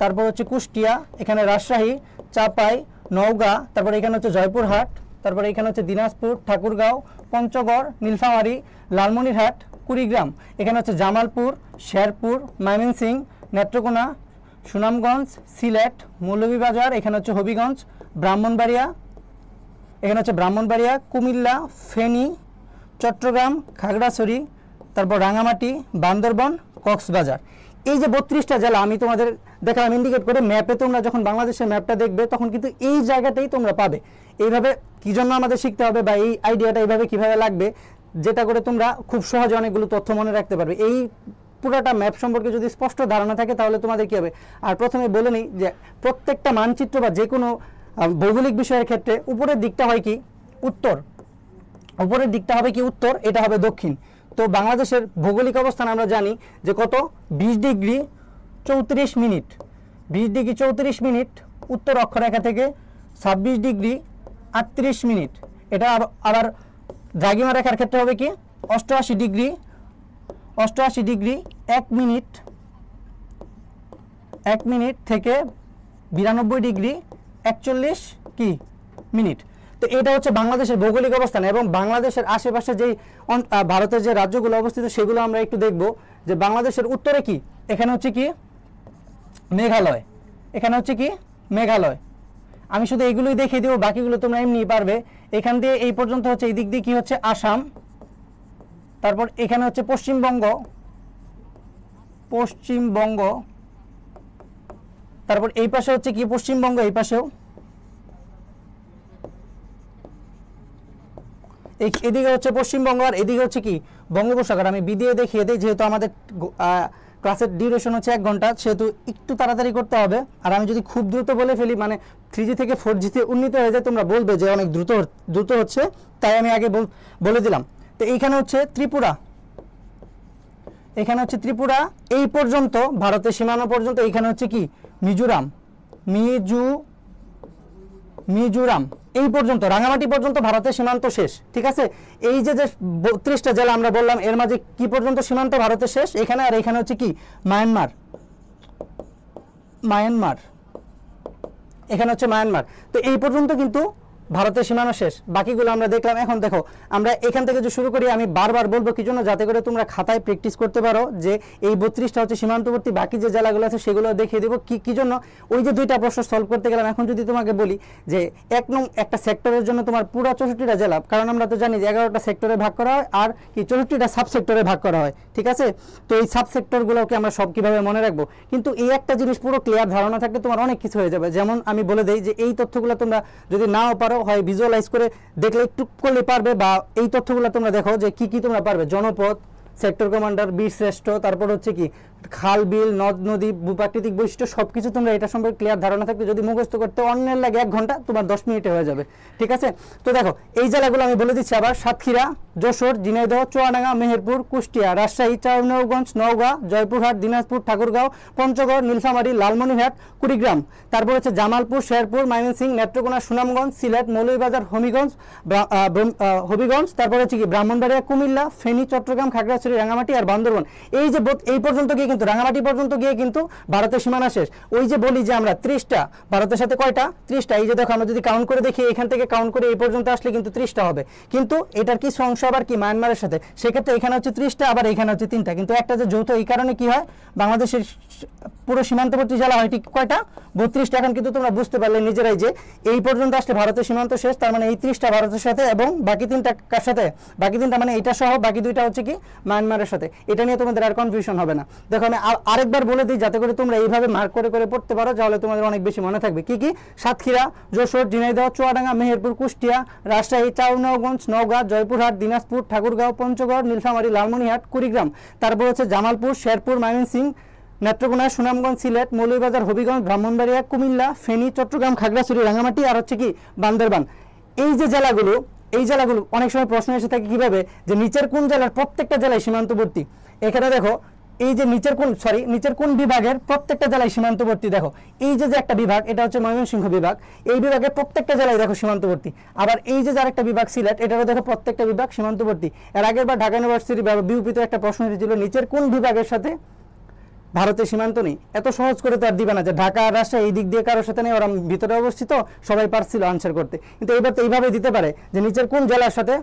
তারপর হচ্ছে কুষ্টিয়া এখানে রাজশাহী চাপাই নওগাঁ তারপরে এখানে হচ্ছে জয়পুরহাট তারপরে এখানে হচ্ছে দিনাজপুর ঠাকুরগাঁও পঞ্চগড় নীলফামারী লালমনিরহাট কুড়িগ্রাম এখানে হচ্ছে জামালপুর শেরপুর ময়মনসিং নেত্রকোনা সুনামগঞ্জ সিলেট মৌলভীবাজার এখানে হচ্ছে হবিগঞ্জ ব্রাহ্মণবাড়িয়া এখানে হচ্ছে ব্রাহ্মণবাড়িয়া কুমিল্লা ফেনী চট্টগ্রাম খাগড়াছড়ি তারপর রাঙামাটি বান্দরবন কক্সবাজার এই যে বত্রিশটা জেলা আমি তোমাদের দেখালাম ইন্ডিকেট করে ম্যাপে তোমরা যখন বাংলাদেশের ম্যাপটা দেখবে তখন কিন্তু এই জায়গাটাই তোমরা পাবে এইভাবে কী জন্য আমাদের শিখতে হবে বা এই আইডিয়াটা এইভাবে কীভাবে লাগবে যেটা করে তোমরা খুব সহজে অনেকগুলো তথ্য মনে রাখতে পারবে এই পুরোটা ম্যাপ সম্পর্কে যদি স্পষ্ট ধারণা থাকে তাহলে তোমাদের কী হবে আর প্রথমে বলে নিই যে প্রত্যেকটা মানচিত্র বা যে কোনো ভৌগোলিক বিষয়ের ক্ষেত্রে উপরের দিকটা হয় কি উত্তর উপরের দিকটা হবে কি উত্তর এটা হবে দক্ষিণ তো বাংলাদেশের ভৌগোলিক অবস্থান আমরা জানি যে কত বিশ ডিগ্রি চৌত্রিশ মিনিট বিশ ডিগ্রি চৌত্রিশ মিনিট উত্তর অক্ষরেখা থেকে ছাব্বিশ ডিগ্রি আটত্রিশ মিনিট এটা আবার দ্রাগিমা রেখার ক্ষেত্রে হবে কি অষ্টআশি ডিগ্রি অষ্টআশি ডিগ্রি এক মিনিট এক মিনিট থেকে বিরানব্বই ডিগ্রি একচল্লিশ কি মিনিট তো এটা হচ্ছে বাংলাদেশের ভৌগোলিক অবস্থান এবং বাংলাদেশের আশেপাশে যেই ভারতের যে রাজ্যগুলো অবস্থিত সেগুলো আমরা একটু দেখব যে বাংলাদেশের উত্তরে কি এখানে হচ্ছে কি মেঘালয় এখানে হচ্ছে কি মেঘালয় আমি শুধু এগুলোই দেখে দিব বাকিগুলো তোমরা এমনি পারবে এখান দিয়ে এই পর্যন্ত হচ্ছে এই দিক দিয়ে কী হচ্ছে আসাম তারপর এখানে হচ্ছে পশ্চিমবঙ্গ পশ্চিমবঙ্গ তারপর এই পাশে হচ্ছে কি পশ্চিমবঙ্গ এই পাশেও এদিকে হচ্ছে পশ্চিমবঙ্গ আর এদিকে হচ্ছে কি বঙ্গোপসাগর আমি বিদিয়ে দেখিয়ে দিই যেহেতু আমাদের ক্লাসের ডিউরেশন হচ্ছে এক ঘন্টা সেহেতু একটু তাড়াতাড়ি করতে হবে আর আমি যদি খুব দ্রুত বলে ফেলি মানে থ্রি জি থেকে ফোর জিতে উন্নীত হয়ে যায় তোমরা বলবে যে অনেক দ্রুত দ্রুত হচ্ছে তাই আমি আগে বলে দিলাম তো এইখানে হচ্ছে ত্রিপুরা এখানে হচ্ছে ত্রিপুরা এই পর্যন্ত ভারতের সীমানা পর্যন্ত এইখানে হচ্ছে কি মিজোরাম মিজু মিজোরাম এই পর্যন্ত রাঙামাটি পর্যন্ত ভারতের সীমান্ত শেষ ঠিক আছে এই যে যে বত্রিশটা জেলা আমরা বললাম এর মাঝে কি পর্যন্ত সীমান্ত ভারতের শেষ এখানে আর এখানে হচ্ছে কি মায়ানমার মায়ানমার এখানে হচ্ছে মায়ানমার তো এই পর্যন্ত কিন্তু ভারতের সীমানা শেষ বাকিগুলো আমরা দেখলাম এখন দেখো আমরা এখান থেকে যে শুরু করি আমি বারবার বলবো কি জন্য যাতে করে তোমরা খাতায় প্র্যাকটিস করতে পারো যে এই বত্রিশটা হচ্ছে সীমান্তবর্তী বাকি যে জেলাগুলো আছে সেগুলো দেখিয়ে দেবো কি কী জন্য ওই যে দুইটা প্রশ্ন সলভ করতে গেলাম এখন যদি তোমাকে বলি যে এক নং একটা সেক্টরের জন্য তোমার পুরো চৌষট্টিটা জেলা কারণ আমরা তো জানি যে এগারোটা সেক্টরে ভাগ করা হয় আর কি চৌষট্টিটা সাবসেক্টরে ভাগ করা হয় ঠিক আছে তো এই সাবসেক্টরগুলোকে আমরা সব কীভাবে মনে রাখবো কিন্তু এই একটা জিনিস পুরো ক্লিয়ার ধারণা থাকলে তোমার অনেক কিছু হয়ে যাবে যেমন আমি বলে দিই যে এই তথ্যগুলো তোমরা যদি নাও পারো হয় ভিজুয়ালাইজ করে দেখলে একটু করলে পারবে বা এই তথ্যগুলো তোমরা দেখো যে কি কি তোমরা পারবে জনপথ সেক্টর কমান্ডার বীর শ্রেষ্ঠ তারপর হচ্ছে কি খাল বিল নদ নদী প্রাকৃতিক বৈশিষ্ট্য সব কিছু তোমরা এটা সম্পর্কে ক্লিয়ার ধারণা থাকবে যদি মুখস্থ করতে অন্যের লাগে এক ঘন্টা তোমার দশ মিনিটে হয়ে যাবে ঠিক আছে তো দেখো এই জেলাগুলো আমি বলে দিচ্ছি আবার সাতক্ষীরা যশোর ঝিনাইদহ চুয়াডাঙ্গা মেহেরপুর কুষ্টিয়া রাজশাহী চাউনগঞ্জ নওগাঁ জয়পুরহাট দিনাজপুর ঠাকুরগাঁও পঞ্চগড় নীলফামারি লালমনিরহাট কুড়িগ্রাম তারপর হচ্ছে জামালপুর শেরপুর ময়মনসিং নেত্রকোনা সুনামগঞ্জ সিলেট মৌলভীবাজার হবিগঞ্জ হবিগঞ্জ তারপর হচ্ছে কি ব্রাহ্মণবাড়িয়া কুমিল্লা ফেনী চট্টগ্রাম খাগড়াছড়ি রাঙামাটি আর বান্দরবন এই যে এই পর্যন্ত কি কিন্তু রাঙামাটি পর্যন্ত গিয়ে কিন্তু ভারতের সীমানা শেষ ওই যে বলি যে আমরা ত্রিশটা ভারতের সাথে কয়টা ত্রিশটা এই যে দেখো আমরা যদি কাউন্ট করে দেখি এখান থেকে কাউন্ট করে এই পর্যন্ত আসলে কিন্তু ত্রিশটা হবে কিন্তু এটার কি অংশ আবার কি মায়ানমারের সাথে সেক্ষেত্রে এখানে হচ্ছে ত্রিশটা আবার এখানে হচ্ছে তিনটা কিন্তু একটা যে যৌথ এই কারণে কি হয় বাংলাদেশের পুরো সীমান্তবর্তী জেলা হয় ঠিক কয়টা বত্রিশটা এখন কিন্তু তোমরা বুঝতে পারলে নিজেরাই যে এই পর্যন্ত আসলে ভারতের সীমান্ত শেষ তার মানে এই ত্রিশটা ভারতের সাথে এবং বাকি তিনটা কার সাথে বাকি তিনটা মানে এটা সহ বাকি দুইটা হচ্ছে কি মায়ানমারের সাথে এটা নিয়ে তোমাদের আর কনফিউশন হবে না দেখো দেখো আমি আরেকবার বলে দিই যাতে করে তোমরা এইভাবে মার্ক করে করে পড়তে পারো তাহলে তোমাদের অনেক বেশি মনে থাকবে কি কি সাতক্ষীরা যশোর ঝিনাইদহ চুয়াডাঙ্গা মেহেরপুর কুষ্টিয়া রাজশাহী চাউনগঞ্জ নওগাঁ জয়পুরহাট দিনাজপুর ঠাকুরগাঁও পঞ্চগড় নীলফামারী লালমনিহাট কুড়িগ্রাম তারপর হচ্ছে জামালপুর শেরপুর ময়মনসিং নেত্রকোনা সুনামগঞ্জ সিলেট মৌলভীবাজার হবিগঞ্জ ব্রাহ্মণবাড়িয়া কুমিল্লা ফেনী চট্টগ্রাম খাগড়াছড়ি রাঙামাটি আর হচ্ছে কি বান্দরবান এই যে জেলাগুলো এই জেলাগুলো অনেক সময় প্রশ্ন এসে থাকে কিভাবে যে নিচের কোন জেলার প্রত্যেকটা জেলায় সীমান্তবর্তী এখানে দেখো এই যে নিচের কোন সরি নিচের কোন বিভাগের প্রত্যেকটা জেলায় সীমান্তবর্তী দেখো এই যে যে একটা বিভাগ এটা হচ্ছে ময়মনসিংহ বিভাগ এই বিভাগে প্রত্যেকটা জেলায় দেখো সীমান্তবর্তী আবার এই যে যার একটা বিভাগ সিলেট এটারও দেখো প্রত্যেকটা বিভাগ সীমান্তবর্তী এর আগের বার ঢাকা ইউনিভার্সিটি বিউপিতে একটা প্রশ্ন এসেছিল নিচের কোন বিভাগের সাথে ভারতের সীমান্ত নেই এত সহজ করে তো আর দিবে না যে ঢাকা রাজশাহী এই দিক দিয়ে কারোর সাথে নেই ওরা ভিতরে অবস্থিত সবাই পারছিল আনসার করতে কিন্তু এবার তো এইভাবে দিতে পারে যে নিচের কোন জেলার সাথে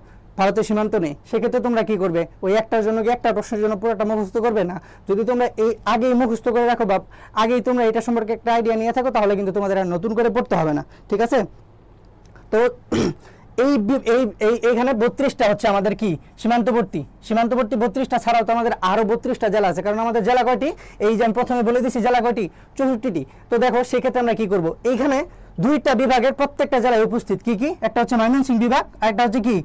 ভারতের সীমান্ত নেই সেক্ষেত্রে তোমরা কি করবে ওই একটার জন্য কি একটা প্রশ্নের জন্য পুরোটা মুখস্থ করবে না যদি তোমরা এই আগেই মুখস্থ করে রাখো বা আগেই তোমরা এটা সম্পর্কে একটা আইডিয়া নিয়ে থাকো তাহলে কিন্তু তোমাদের আর নতুন করে পড়তে হবে না ঠিক আছে তো এই এই এইখানে বত্রিশটা হচ্ছে আমাদের কি সীমান্তবর্তী সীমান্তবর্তী বত্রিশটা ছাড়াও তো আমাদের আরও বত্রিশটা জেলা আছে কারণ আমাদের জেলা কয়টি এই যে আমি প্রথমে বলে দিচ্ছি জেলা কয়টি চৌষট্টিটি তো দেখো সেক্ষেত্রে আমরা কি করব এইখানে দুইটা বিভাগের প্রত্যেকটা জেলায় উপস্থিত কি কি একটা হচ্ছে ময়মনসিংহ বিভাগ আর একটা হচ্ছে কি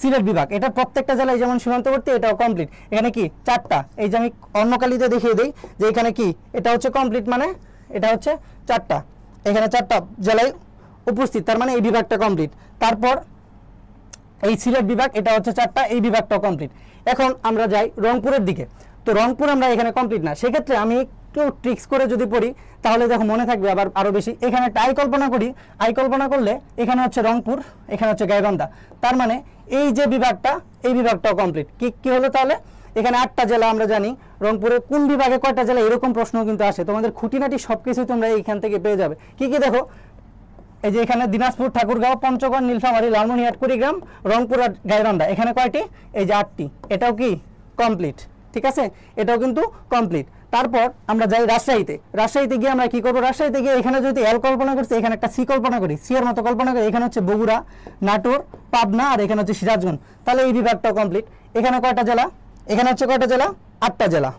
সিলেট বিভাগ এটা প্রত্যেকটা জেলায় যেমন সীমান্তবর্তী এটাও কমপ্লিট এখানে কি চারটা এই যে আমি অন্য দেখিয়ে দিই যে এখানে কি এটা হচ্ছে কমপ্লিট মানে এটা হচ্ছে চারটা এখানে চারটা জেলায় উপস্থিত তার মানে এই বিভাগটা কমপ্লিট তারপর এই সিলেট বিভাগ এটা হচ্ছে চারটা এই বিভাগটাও কমপ্লিট এখন আমরা যাই রংপুরের দিকে তো রংপুর আমরা এখানে কমপ্লিট না সেক্ষেত্রে আমি একটু ট্রিক্স করে যদি পড়ি তাহলে দেখো মনে থাকবে আবার আরও বেশি এখানে একটা আয় কল্পনা করি আই কল্পনা করলে এখানে হচ্ছে রংপুর এখানে হচ্ছে গাইবান্ধা তার মানে এই যে বিভাগটা এই বিভাগটাও কমপ্লিট কি কি হলো তাহলে এখানে আটটা জেলা আমরা জানি রংপুরে কোন বিভাগে কয়টা জেলা এরকম প্রশ্ন কিন্তু আসে তোমাদের খুঁটিনাটি সব কিছুই তোমরা এইখান থেকে পেয়ে যাবে কি কি দেখো এই যে এখানে দিনাজপুর ঠাকুরগাঁও পঞ্চগড় নীলফামারী লালমনিহাট কুড়িগ্রাম রংপুর আর গাইরন্দা এখানে কয়টি এই যে আটটি এটাও কি কমপ্লিট ঠিক আছে এটাও কিন্তু কমপ্লিট তারপর আমরা যাই রাজশাহীতে রাজশাহীতে গিয়ে আমরা কি করবো রাজশাহীতে গিয়ে এখানে যদি এল কল্পনা করছি এখানে একটা সি কল্পনা করি সি এর মতো কল্পনা করি এখানে হচ্ছে বগুড়া নাটোর পাবনা আর এখানে হচ্ছে সিরাজগঞ্জ তাহলে এই বিভাগটাও কমপ্লিট এখানে কয়টা জেলা এখানে হচ্ছে কয়টা জেলা আটটা জেলা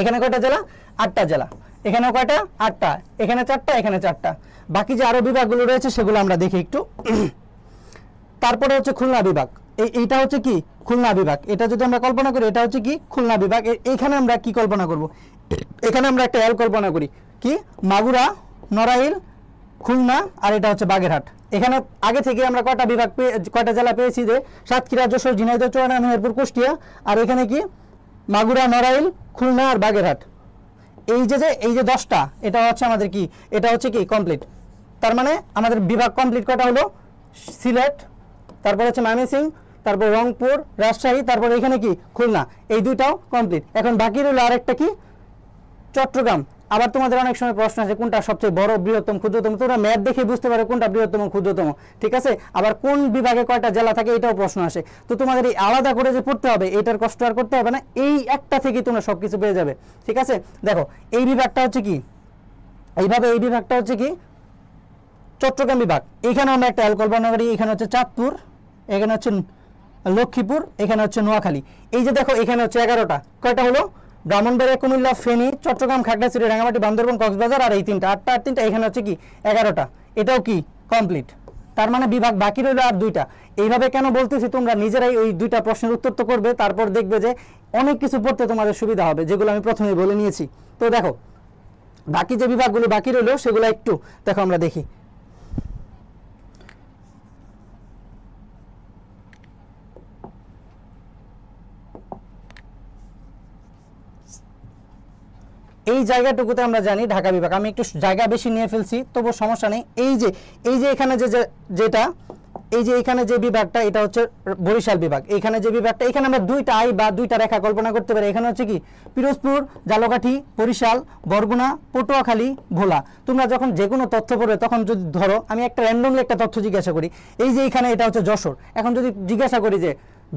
এখানে কয়টা জেলা আটটা জেলা এখানে কয়টা আটটা এখানে চারটা এখানে চারটা বাকি যে আরও বিভাগগুলো রয়েছে সেগুলো আমরা দেখি একটু তারপরে হচ্ছে খুলনা বিভাগ এইটা হচ্ছে কি খুলনা বিভাগ এটা যদি আমরা কল্পনা করি এটা হচ্ছে কি খুলনা বিভাগ এখানে আমরা কি কল্পনা করব এখানে আমরা একটা এল কল্পনা করি কি মাগুরা নড়াইল খুলনা আর এটা হচ্ছে বাগেরহাট এখানে আগে থেকে আমরা কয়টা বিভাগ পেয়ে কয়টা জেলা পেয়েছি যে সাতক্ষীরা যশোর ঝিনাইদ চুয়ানা মেহেরপুর কুষ্টিয়া আর এখানে কি মাগুরা নড়াইল খুলনা আর বাগেরহাট এই যে যে এই যে দশটা এটা হচ্ছে আমাদের কি এটা হচ্ছে কি কমপ্লিট তার মানে আমাদের বিভাগ কমপ্লিট কটা হলো সিলেট তারপর হচ্ছে ময়মনসিংহ তারপর রংপুর রাজশাহী তারপর এখানে কি খুলনা এই দুইটাও কমপ্লিট এখন বাকি রইল আরেকটা কি চট্টগ্রাম আবার তোমাদের অনেক সময় প্রশ্ন আছে কোনটা সবচেয়ে বড় বৃহত্তম ক্ষুদ্রতম তোমরা ম্যাপ দেখে বুঝতে পারো কোনটা বৃহত্তম ক্ষুদ্রতম ঠিক আছে আবার কোন বিভাগে কয়টা জেলা থাকে এটাও প্রশ্ন আসে তো তোমাদের এই আলাদা করে যে পড়তে হবে এটার কষ্ট আর করতে হবে না এই একটা থেকে তোমরা সব কিছু পেয়ে যাবে ঠিক আছে দেখো এই বিভাগটা হচ্ছে কি এইভাবে এই বিভাগটা হচ্ছে কি চট্টগ্রাম বিভাগ এখানে আমরা একটা অ্যালকোহল বর্ণনা করি এখানে হচ্ছে চাঁদপুর এখানে হচ্ছে লক্ষ্মীপুর এখানে হচ্ছে নোয়াখালী এই যে দেখো এখানে হচ্ছে এগারোটা কয়টা হলো ব্রাহ্মণবাড়িয়া কুমিল্লা ফেনী চট্টগ্রাম খাগড়াছড়ি রাঙামাটি বান্দরবন কক্সবাজার আর এই তিনটা আটটা আর তিনটা এখানে হচ্ছে কি এগারোটা এটাও কি কমপ্লিট তার মানে বিভাগ বাকি রইল আর দুইটা এইভাবে কেন বলতেছি তোমরা নিজেরাই ওই দুইটা প্রশ্নের উত্তর তো করবে তারপর দেখবে যে অনেক কিছু পড়তে তোমাদের সুবিধা হবে যেগুলো আমি প্রথমে বলে নিয়েছি তো দেখো বাকি যে বিভাগগুলো বাকি রইল সেগুলো একটু দেখো আমরা দেখি এই জায়গাটুকুতে আমরা জানি ঢাকা বিভাগ আমি একটু জায়গা বেশি নিয়ে ফেলছি তবু সমস্যা নেই এই যে এই যে এখানে যে যেটা এই যে এখানে যে বিভাগটা এটা হচ্ছে বরিশাল বিভাগ এখানে যে বিভাগটা এখানে আমরা দুইটা আই বা দুইটা রেখা কল্পনা করতে পারি এখানে হচ্ছে কি পিরোজপুর জালকাঠি বরিশাল বরগুনা পটুয়াখালী ভোলা তোমরা যখন যে কোনো তথ্য পড়বে তখন যদি ধরো আমি একটা র্যান্ডমলি একটা তথ্য জিজ্ঞাসা করি এই যে এখানে এটা হচ্ছে যশোর এখন যদি জিজ্ঞাসা করি যে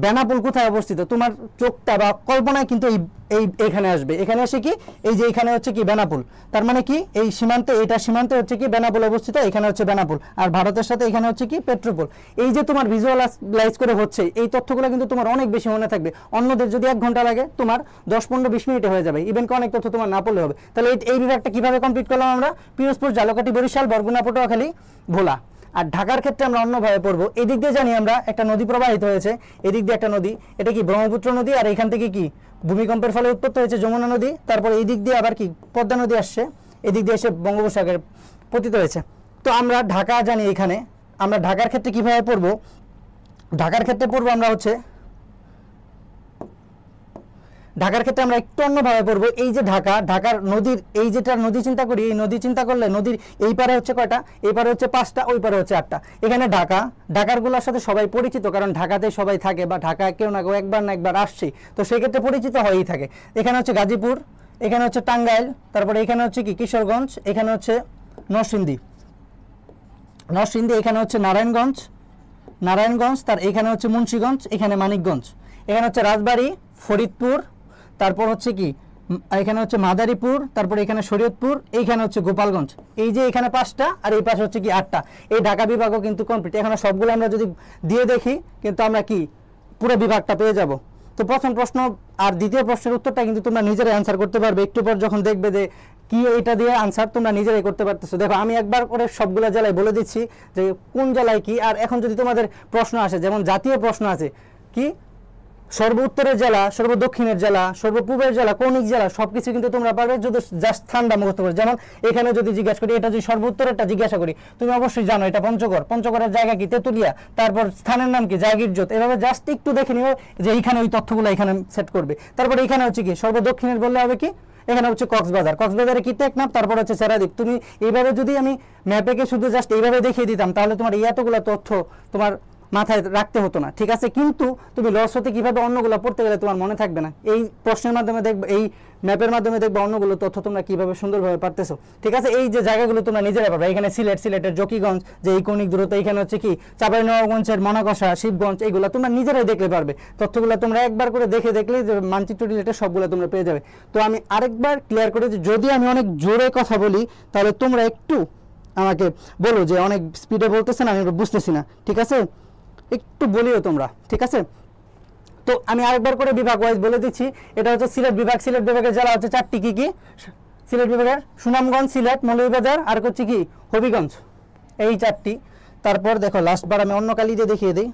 বেনাপুল কোথায় অবস্থিত তোমার চোখটা বা কল্পনায় কিন্তু এই এই এখানে আসবে এখানে এসে কি এই যে এখানে হচ্ছে কি বেনাপুল তার মানে কি এই সীমান্তে এটা সীমান্তে হচ্ছে কি বেনাপুল অবস্থিত এখানে হচ্ছে বেনাপুল আর ভারতের সাথে এখানে হচ্ছে কি পেট্রোপোল এই যে তোমার ভিজুয়ালাইজ করে হচ্ছে এই তথ্যগুলো কিন্তু তোমার অনেক বেশি মনে থাকবে অন্যদের যদি এক ঘন্টা লাগে তোমার দশ পনেরো বিশ মিনিটে হয়ে যাবে ইভেন অনেক তথ্য তোমার না পড়লে হবে তাহলে এই বিভাগটা কিভাবে কমপ্লিট করলাম আমরা পিরোজপুর জালকাটি বরিশাল বরগুনা পটুয়াখালী ভোলা আর ঢাকার ক্ষেত্রে আমরা অন্যভাবে পড়ব এদিক দিয়ে জানি আমরা একটা নদী প্রবাহিত হয়েছে এদিক দিয়ে একটা নদী এটা কি ব্রহ্মপুত্র নদী আর এখান থেকে কি ভূমিকম্পের ফলে উৎপত্ত হয়েছে যমুনা নদী তারপর এই দিক দিয়ে আবার কি পদ্মা নদী আসছে এদিক দিয়ে এসে বঙ্গোপসাগরে পতিত হয়েছে তো আমরা ঢাকা জানি এখানে আমরা ঢাকার ক্ষেত্রে কীভাবে পড়ব ঢাকার ক্ষেত্রে পড়বো আমরা হচ্ছে ঢাকার ক্ষেত্রে আমরা একটু অন্যভাবে পড়বো এই যে ঢাকা ঢাকার নদীর এই যেটা নদী চিন্তা করি এই নদী চিন্তা করলে নদীর এই পারে হচ্ছে কয়টা এই পারে হচ্ছে পাঁচটা ওই পারে হচ্ছে আটটা এখানে ঢাকা ঢাকারগুলোর সাথে সবাই পরিচিত কারণ ঢাকাতে সবাই থাকে বা ঢাকা কেউ না কেউ একবার না একবার আসছি তো সেক্ষেত্রে পরিচিত হয়েই থাকে এখানে হচ্ছে গাজীপুর এখানে হচ্ছে টাঙ্গাইল তারপরে এখানে হচ্ছে কি কিশোরগঞ্জ এখানে হচ্ছে নরসিংদী নরসিংদী এখানে হচ্ছে নারায়ণগঞ্জ নারায়ণগঞ্জ তার এখানে হচ্ছে মুন্সীগঞ্জ এখানে মানিকগঞ্জ এখানে হচ্ছে রাজবাড়ি ফরিদপুর তারপর হচ্ছে কি এখানে হচ্ছে মাদারীপুর তারপর এখানে শরীয়তপুর এইখানে হচ্ছে গোপালগঞ্জ এই যে এখানে পাঁচটা আর এই পাশে হচ্ছে কি আটটা এই ঢাকা বিভাগও কিন্তু কমপ্লিট এখানে সবগুলো আমরা যদি দিয়ে দেখি কিন্তু আমরা কি পুরো বিভাগটা পেয়ে যাব তো প্রথম প্রশ্ন আর দ্বিতীয় প্রশ্নের উত্তরটা কিন্তু তোমরা নিজেরাই আনসার করতে পারবে একটু পর যখন দেখবে যে কি এটা দিয়ে আনসার তোমরা নিজেরাই করতে পারতেছো দেখো আমি একবার করে সবগুলো জেলায় বলে দিচ্ছি যে কোন জেলায় কি আর এখন যদি তোমাদের প্রশ্ন আসে যেমন জাতীয় প্রশ্ন আছে কি সর্ব উত্তরের জেলা সর্ব দক্ষিণের জেলা সর্ব পূর্বের জেলা কৌনিক জেলা সবকিছু কিন্তু তোমরা পারবে যদি জাস্ট ঠান্ডা মুখস্থ করো যেমন এখানে যদি জিজ্ঞাসা করি এটা যদি সর্ব উত্তরেরটা জিজ্ঞাসা করি তুমি অবশ্যই জানো এটা পঞ্চগড় পঞ্চগড়ের জায়গা কি তেতুলিয়া তারপর স্থানের নাম কি জোত এভাবে জাস্ট একটু দেখে নিও যে এইখানে ওই তথ্যগুলো এখানে সেট করবে তারপর এখানে হচ্ছে কি সর্ব দক্ষিণের বললে হবে কি এখানে হচ্ছে কক্সবাজার কক্সবাজারে কি নাম তারপর হচ্ছে সেরাদ্বীপ তুমি এইভাবে যদি আমি ম্যাপেকে শুধু জাস্ট এইভাবে দেখিয়ে দিতাম তাহলে তোমার এই এতগুলো তথ্য তোমার মাথায় রাখতে হতো না ঠিক আছে কিন্তু তুমি লস হতে কীভাবে অন্যগুলো পড়তে গেলে তোমার মনে থাকবে না এই প্রশ্নের মাধ্যমে দেখবে এই ম্যাপের মাধ্যমে দেখবে অন্যগুলো তথ্য তোমরা কীভাবে সুন্দরভাবে পারতেছো ঠিক আছে এই যে জায়গাগুলো তোমরা নিজেরা পাবে এখানে সিলেট সিলেটের জকিগঞ্জ যে কৌনিক দূরত্ব এখানে হচ্ছে কি চাপাই নবগঞ্জের মনাকষা শিবগঞ্জ এগুলো তোমরা নিজেরাই দেখতে পারবে তথ্যগুলো তোমরা একবার করে দেখে দেখলে যে মানচিত্র রিলেটেড সবগুলো তোমরা পেয়ে যাবে তো আমি আরেকবার ক্লিয়ার করে যে যদি আমি অনেক জোরে কথা বলি তাহলে তোমরা একটু আমাকে বলো যে অনেক স্পিডে বলতেছেন আমি বুঝতেছি না ঠিক আছে একটু বলিও তোমরা ঠিক আছে তো আমি আরেকবার করে বিভাগ ওয়াইজ বলে দিচ্ছি এটা হচ্ছে সিলেট বিভাগ সিলেট বিভাগের জেলা হচ্ছে চারটি কি কি সিলেট বিভাগের সুনামগঞ্জ সিলেট মৌলভীবাজার আর হচ্ছে কি হবিগঞ্জ এই চারটি তারপর দেখো লাস্টবার আমি অন্য কালি দিয়ে দেখিয়ে দিই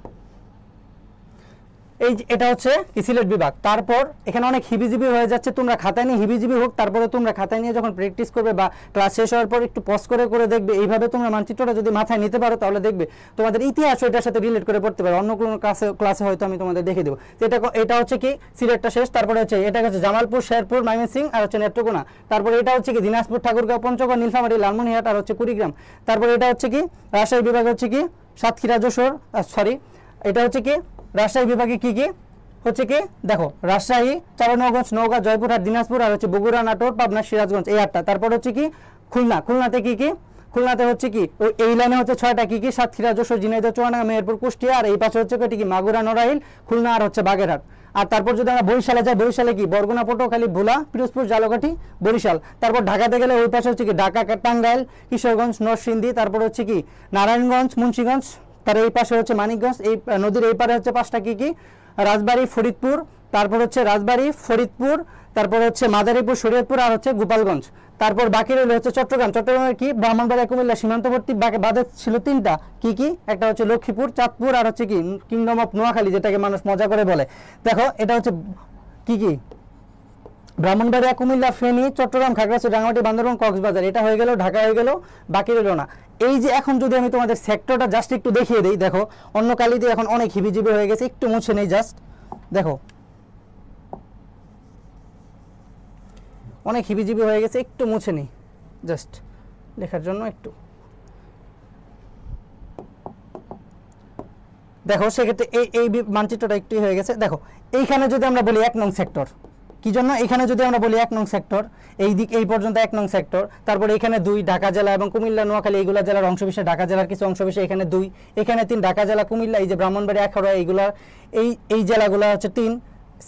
এই এটা হচ্ছে সিলেট বিভাগ তারপর এখানে অনেক হিবিজিবি হয়ে যাচ্ছে তোমরা খাতায় নিয়ে হিবিজিবি হোক তারপরে তোমরা খাতায় নিয়ে যখন প্র্যাকটিস করবে বা ক্লাস শেষ হওয়ার পর একটু পজ করে করে দেখবে এইভাবে তোমরা মানচিত্রটা যদি মাথায় নিতে পারো তাহলে দেখবে তোমাদের ইতিহাস এটার সাথে রিলেট করে পড়তে পারো অন্য কোনো ক্লাসে ক্লাসে হয়তো আমি তোমাদের দেখে দেবো এটা এটা হচ্ছে কি সিলেটটা শেষ তারপরে হচ্ছে এটা হচ্ছে জামালপুর শেরপুর ময়মনসিং আর হচ্ছে নেত্রকোনা তারপরে এটা হচ্ছে কি দিনাজপুর ঠাকুরগাঁও পঞ্চগড় নীলফামারি লালমনিহাট আর হচ্ছে কুড়িগ্রাম তারপরে এটা হচ্ছে কি রাজশাহী বিভাগ হচ্ছে কি সাতক্ষীরা যশোর সরি এটা হচ্ছে কি রাজশাহী বিভাগে কি কি হচ্ছে কি দেখো রাজশাহী চারানগঞ্জ নৌকা আর দিনাজপুর আর হচ্ছে বগুড়া নাটোর পাবনা সিরাজগঞ্জ এই আটটা তারপর হচ্ছে কি খুলনা খুলনাতে কি কি খুলনাতে হচ্ছে কি ওই এই লাইনে হচ্ছে ছয়টা কি কি সাতক্ষীরা যশোর ঝিনাইদহ চুয়ানা মেহেরপুর কুষ্টিয়া আর এই পাশে হচ্ছে কটি কি মাগুরা নড়াইল খুলনা আর হচ্ছে বাগেরহাট আর তারপর যদি আমরা বরিশালে যাই বরিশালে কি বরগুনা পটুয়াখালী ভোলা পিরোজপুর জালকাঠি বরিশাল তারপর ঢাকাতে গেলে ওই পাশে হচ্ছে কি ঢাকা টাঙ্গাইল কিশোরগঞ্জ নরসিংদী তারপর হচ্ছে কি নারায়ণগঞ্জ মুন্সীগঞ্জ তার এই পাশে হচ্ছে মানিকগঞ্জ এই নদীর এই পারে হচ্ছে পাঁচটা কী কী রাজবাড়ি ফরিদপুর তারপর হচ্ছে রাজবাড়ি ফরিদপুর তারপর হচ্ছে মাদারীপুর শরীয়তপুর আর হচ্ছে গোপালগঞ্জ তারপর বাকি রইল হচ্ছে চট্টগ্রাম চট্টগ্রামের কি ব্রাহ্মণবাড়িয়া কুমিল্লা সীমান্তবর্তী বাদে ছিল তিনটা কি কি একটা হচ্ছে লক্ষ্মীপুর চাঁদপুর আর হচ্ছে কি কিংডম অফ নোয়াখালী যেটাকে মানুষ মজা করে বলে দেখো এটা হচ্ছে কি কি ব্রাহ্মণবাড়িয়া কুমিল্লা ফেনী চট্টগ্রাম খাগড়াছড়ি রাঙামাটি বান্দরবান কক্সবাজার এটা হয়ে গেল ঢাকা হয়ে গেল বাকি রইল না এই যে এখন যদি আমি তোমাদের সেক্টরটা জাস্ট একটু দেখিয়ে দিই দেখো অন্য কালিতে এখন অনেক হিবিজিবি হয়ে গেছে একটু মুছে নেই জাস্ট দেখো অনেক হিবিজিবি হয়ে গেছে একটু মুছে নেই জাস্ট লেখার জন্য একটু দেখো সেক্ষেত্রে এই এই মানচিত্রটা একটু হয়ে গেছে দেখো এইখানে যদি আমরা বলি এক নং সেক্টর কি জন্য এখানে যদি আমরা বলি এক নং সেক্টর এই দিক এই পর্যন্ত এক নং সেক্টর তারপরে এখানে দুই ঢাকা জেলা এবং কুমিল্লা নোয়াখালী এইগুলা জেলার অংশবিশেষ ঢাকা জেলার কিছু অংশবিশেষ এখানে দুই এখানে তিন ঢাকা জেলা কুমিল্লা এই যে ব্রাহ্মণবাড়ি আখাড়া এইগুলা এই এই জেলাগুলো হচ্ছে তিন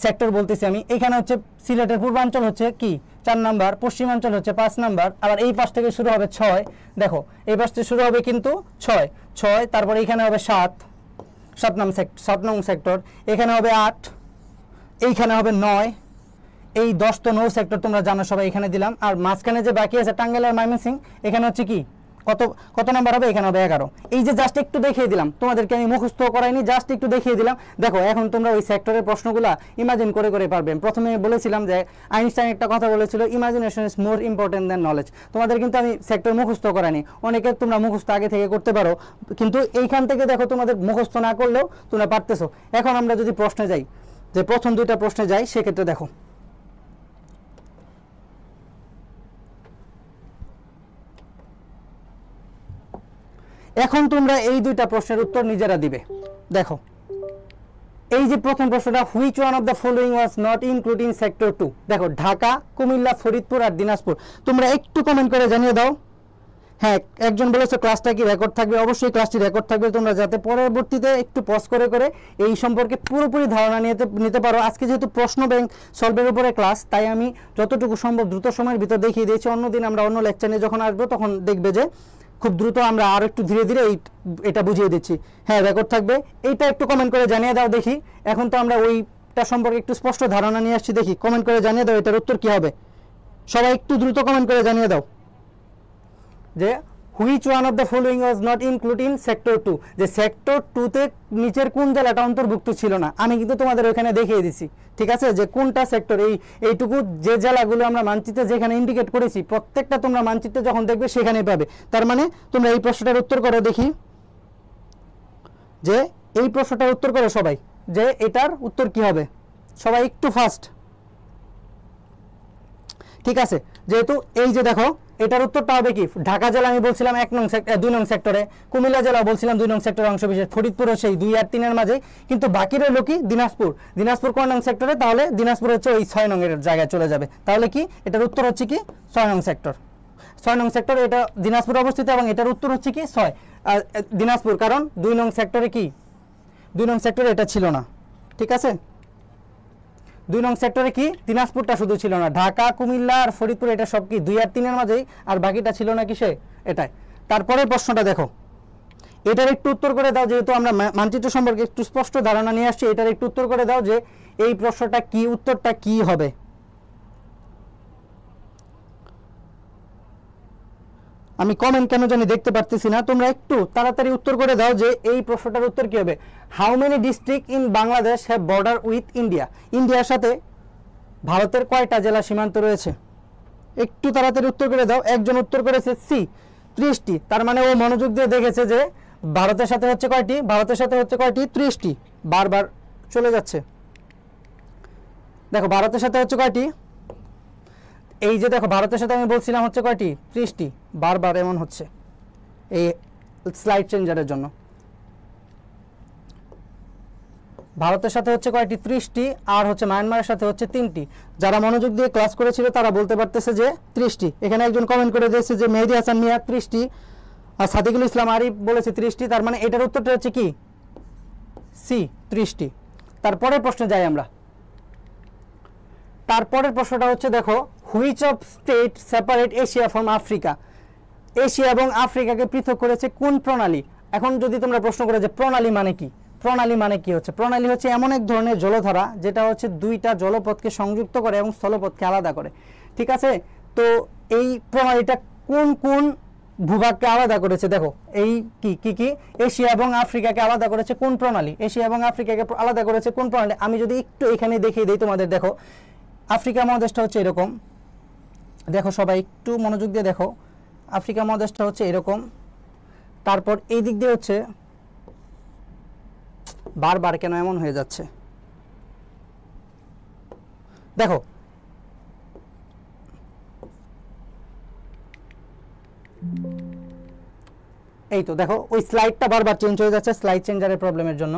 সেক্টর বলতেছি আমি এখানে হচ্ছে সিলেটের পূর্বাঞ্চল হচ্ছে কি চার নাম্বার পশ্চিমাঞ্চল হচ্ছে পাঁচ নাম্বার আবার এই পাশ থেকে শুরু হবে ছয় দেখো এই পাশ থেকে শুরু হবে কিন্তু ছয় ছয় তারপরে এখানে হবে সাত সাত নাম সেক্টর সাত নং সেক্টর এখানে হবে আট এইখানে হবে নয় এই দশ তো নৌ সেক্টর তোমরা জানো সবাই এখানে দিলাম আর মাঝখানে যে বাকি আছে টাঙ্গাইল আর ময়মনসিং এখানে হচ্ছে কি কত কত নাম্বার হবে এখানে হবে এগারো এই যে জাস্ট একটু দেখিয়ে দিলাম তোমাদেরকে আমি মুখস্থ করাইনি জাস্ট একটু দেখিয়ে দিলাম দেখো এখন তোমরা ওই সেক্টরের প্রশ্নগুলো ইমাজিন করে করে পারবে প্রথমে বলেছিলাম যে আইনস্টাইন একটা কথা বলেছিল imagination is more important than knowledge তোমাদের কিন্তু আমি সেক্টর মুখস্থ করাইনি অনেকে তোমরা মুখস্থ আগে থেকে করতে পারো কিন্তু এইখান থেকে দেখো তোমাদের মুখস্থ না করলেও তোমরা পারতেছো এখন আমরা যদি প্রশ্নে যাই যে প্রথম দুইটা প্রশ্নে যাই সেক্ষেত্রে দেখো এখন তোমরা এই দুইটা প্রশ্নের উত্তর নিজেরা দিবে দেখো এই যে প্রথম প্রশ্নটা which one of the following was not including sector two দেখো ঢাকা কুমিল্লা ফরিদপুর আর দিনাজপুর তোমরা একটু কমেন্ট করে জানিয়ে দাও হ্যাঁ একজন বলেছে ক্লাসটা কি রেকর্ড থাকবে অবশ্যই ক্লাসটি রেকর্ড থাকবে তোমরা যাতে পরবর্তীতে একটু পজ করে করে এই সম্পর্কে পুরোপুরি ধারণা নিতে নিতে পারো আজকে যেহেতু প্রশ্ন ব্যাংক সলভের উপরে ক্লাস তাই আমি যতটুকু সম্ভব দ্রুত সময়ের ভিতর দেখিয়ে দিয়েছি অন্যদিন আমরা অন্য লেকচার নিয়ে যখন আসবো তখন দেখবে যে খুব দ্রুত আমরা আর একটু ধীরে ধীরে এই এটা বুঝিয়ে দিচ্ছি হ্যাঁ রেকর্ড থাকবে এইটা একটু কমেন্ট করে জানিয়ে দাও দেখি এখন তো আমরা ওইটা সম্পর্কে একটু স্পষ্ট ধারণা নিয়ে আসছি দেখি কমেন্ট করে জানিয়ে দাও এটার উত্তর কী হবে সবাই একটু দ্রুত কমেন্ট করে জানিয়ে দাও যে which one of the following was not include in sector two যে সেক্টর টুতে নিচের কোন জেলাটা অন্তর্ভুক্ত ছিল না আমি কিন্তু তোমাদের ওখানে দেখিয়ে দিছি ঠিক আছে যে কোনটা সেক্টর এই এইটুকু যে জেলাগুলো আমরা মানচিত্রে যেখানে ইন্ডিকেট করেছি প্রত্যেকটা তোমরা মানচিত্রে যখন দেখবে সেখানে পাবে তার মানে তোমরা এই প্রশ্নটার উত্তর করো দেখি যে এই প্রশ্নটার উত্তর করো সবাই যে এটার উত্তর কি হবে সবাই একটু ফাস্ট ঠিক আছে যেহেতু এই যে দেখো এটার উত্তরটা হবে কি ঢাকা জেলা আমি বলছিলাম এক নং দুই নং সেক্টরে কুমিল্লা জেলা বলছিলাম দুই নং সেক্টর অংশ বিশেষ ফরিদপুরও সেই দুই আর তিনের মাঝে কিন্তু বাকি রইল কি দিনাজপুর দিনাজপুর কোন নং সেক্টরে তাহলে দিনাজপুর হচ্ছে ওই ছয় নং এর জায়গায় চলে যাবে তাহলে কি এটার উত্তর হচ্ছে কি ছয় নং সেক্টর ছয় নং সেক্টর এটা দিনাজপুর অবস্থিত এবং এটার উত্তর হচ্ছে কি ছয় দিনাজপুর কারণ দুই নং সেক্টরে কি দুই নং সেক্টরে এটা ছিল না ঠিক আছে দুই নং সেক্টরে কি দিনাজপুরটা শুধু ছিল না ঢাকা কুমিল্লা আর ফরিদপুর এটা সব কি দুই আর তিনের মাঝেই আর বাকিটা ছিল না কিসে এটাই তারপরের প্রশ্নটা দেখো এটার একটু উত্তর করে দাও যেহেতু আমরা মানচিত্র সম্পর্কে একটু স্পষ্ট ধারণা নিয়ে আসছি এটার একটু উত্তর করে দাও যে এই প্রশ্নটা কি উত্তরটা কি হবে আমি কমেন্ট কেন জানি দেখতে পারতেছি না তোমরা একটু তাড়াতাড়ি উত্তর করে দাও যে এই প্রশ্নটার উত্তর কী হবে how many district in Bangladesh have border with India ইন্ডিয়ার সাথে ভারতের কয়টা জেলা সীমান্ত রয়েছে একটু তাড়াতাড়ি উত্তর করে দাও একজন উত্তর করেছে সি ত্রিশটি তার মানে ও মনোযোগ দিয়ে দেখেছে যে ভারতের সাথে হচ্ছে কয়টি ভারতের সাথে হচ্ছে কয়টি ত্রিশটি বারবার চলে যাচ্ছে দেখো ভারতের সাথে হচ্ছে কয়টি এই যে দেখো ভারতের সাথে আমি বলছিলাম হচ্ছে কয়টি ত্রিশটি বারবার এমন হচ্ছে এই স্লাইড চেঞ্জারের জন্য ভারতের সাথে হচ্ছে কয়টি ত্রিশটি আর হচ্ছে মায়ানমারের সাথে হচ্ছে তিনটি যারা মনোযোগ দিয়ে ক্লাস করেছিল তারা বলতে পারতেছে যে ত্রিশটি এখানে একজন কমেন্ট করে দিয়েছে যে মেহেদি হাসান মিয়া ত্রিশটি আর সাদিকুল ইসলাম আরিফ বলেছে ত্রিশটি তার মানে এটার উত্তরটা হচ্ছে কি সি ত্রিশটি তারপরে প্রশ্নে যাই আমরা তারপরের প্রশ্নটা হচ্ছে দেখো which of state separate Asia from Africa Asia এবং আফ্রিকাকে পৃথক করেছে কোন প্রণালী এখন যদি তোমরা প্রশ্ন করে যে প্রণালী মানে কি প্রণালী মানে কি হচ্ছে প্রণালী হচ্ছে এমন এক ধরনের জলধারা যেটা হচ্ছে দুইটা জলপথকে সংযুক্ত করে এবং স্থলপথকে আলাদা করে ঠিক আছে তো এই প্রণালীটা কোন কোন ভূভাগকে আলাদা করেছে দেখো এই কি কি কি এশিয়া এবং আফ্রিকাকে আলাদা করেছে কোন প্রণালী এশিয়া এবং আফ্রিকাকে আলাদা করেছে কোন প্রণালী আমি যদি একটু এখানে দেখিয়ে দিই তোমাদের দেখো আফ্রিকা মহাদেশটা হচ্ছে এরকম দেখো সবাই একটু মনোযোগ দিয়ে দেখো আফ্রিকা মহাদেশটা হচ্ছে এরকম তারপর এই দিক দিয়ে হচ্ছে বারবার কেন এমন হয়ে যাচ্ছে দেখো এই তো দেখো ওই স্লাইডটা বারবার চেঞ্জ হয়ে যাচ্ছে স্লাইড চেঞ্জারের প্রবলেমের জন্য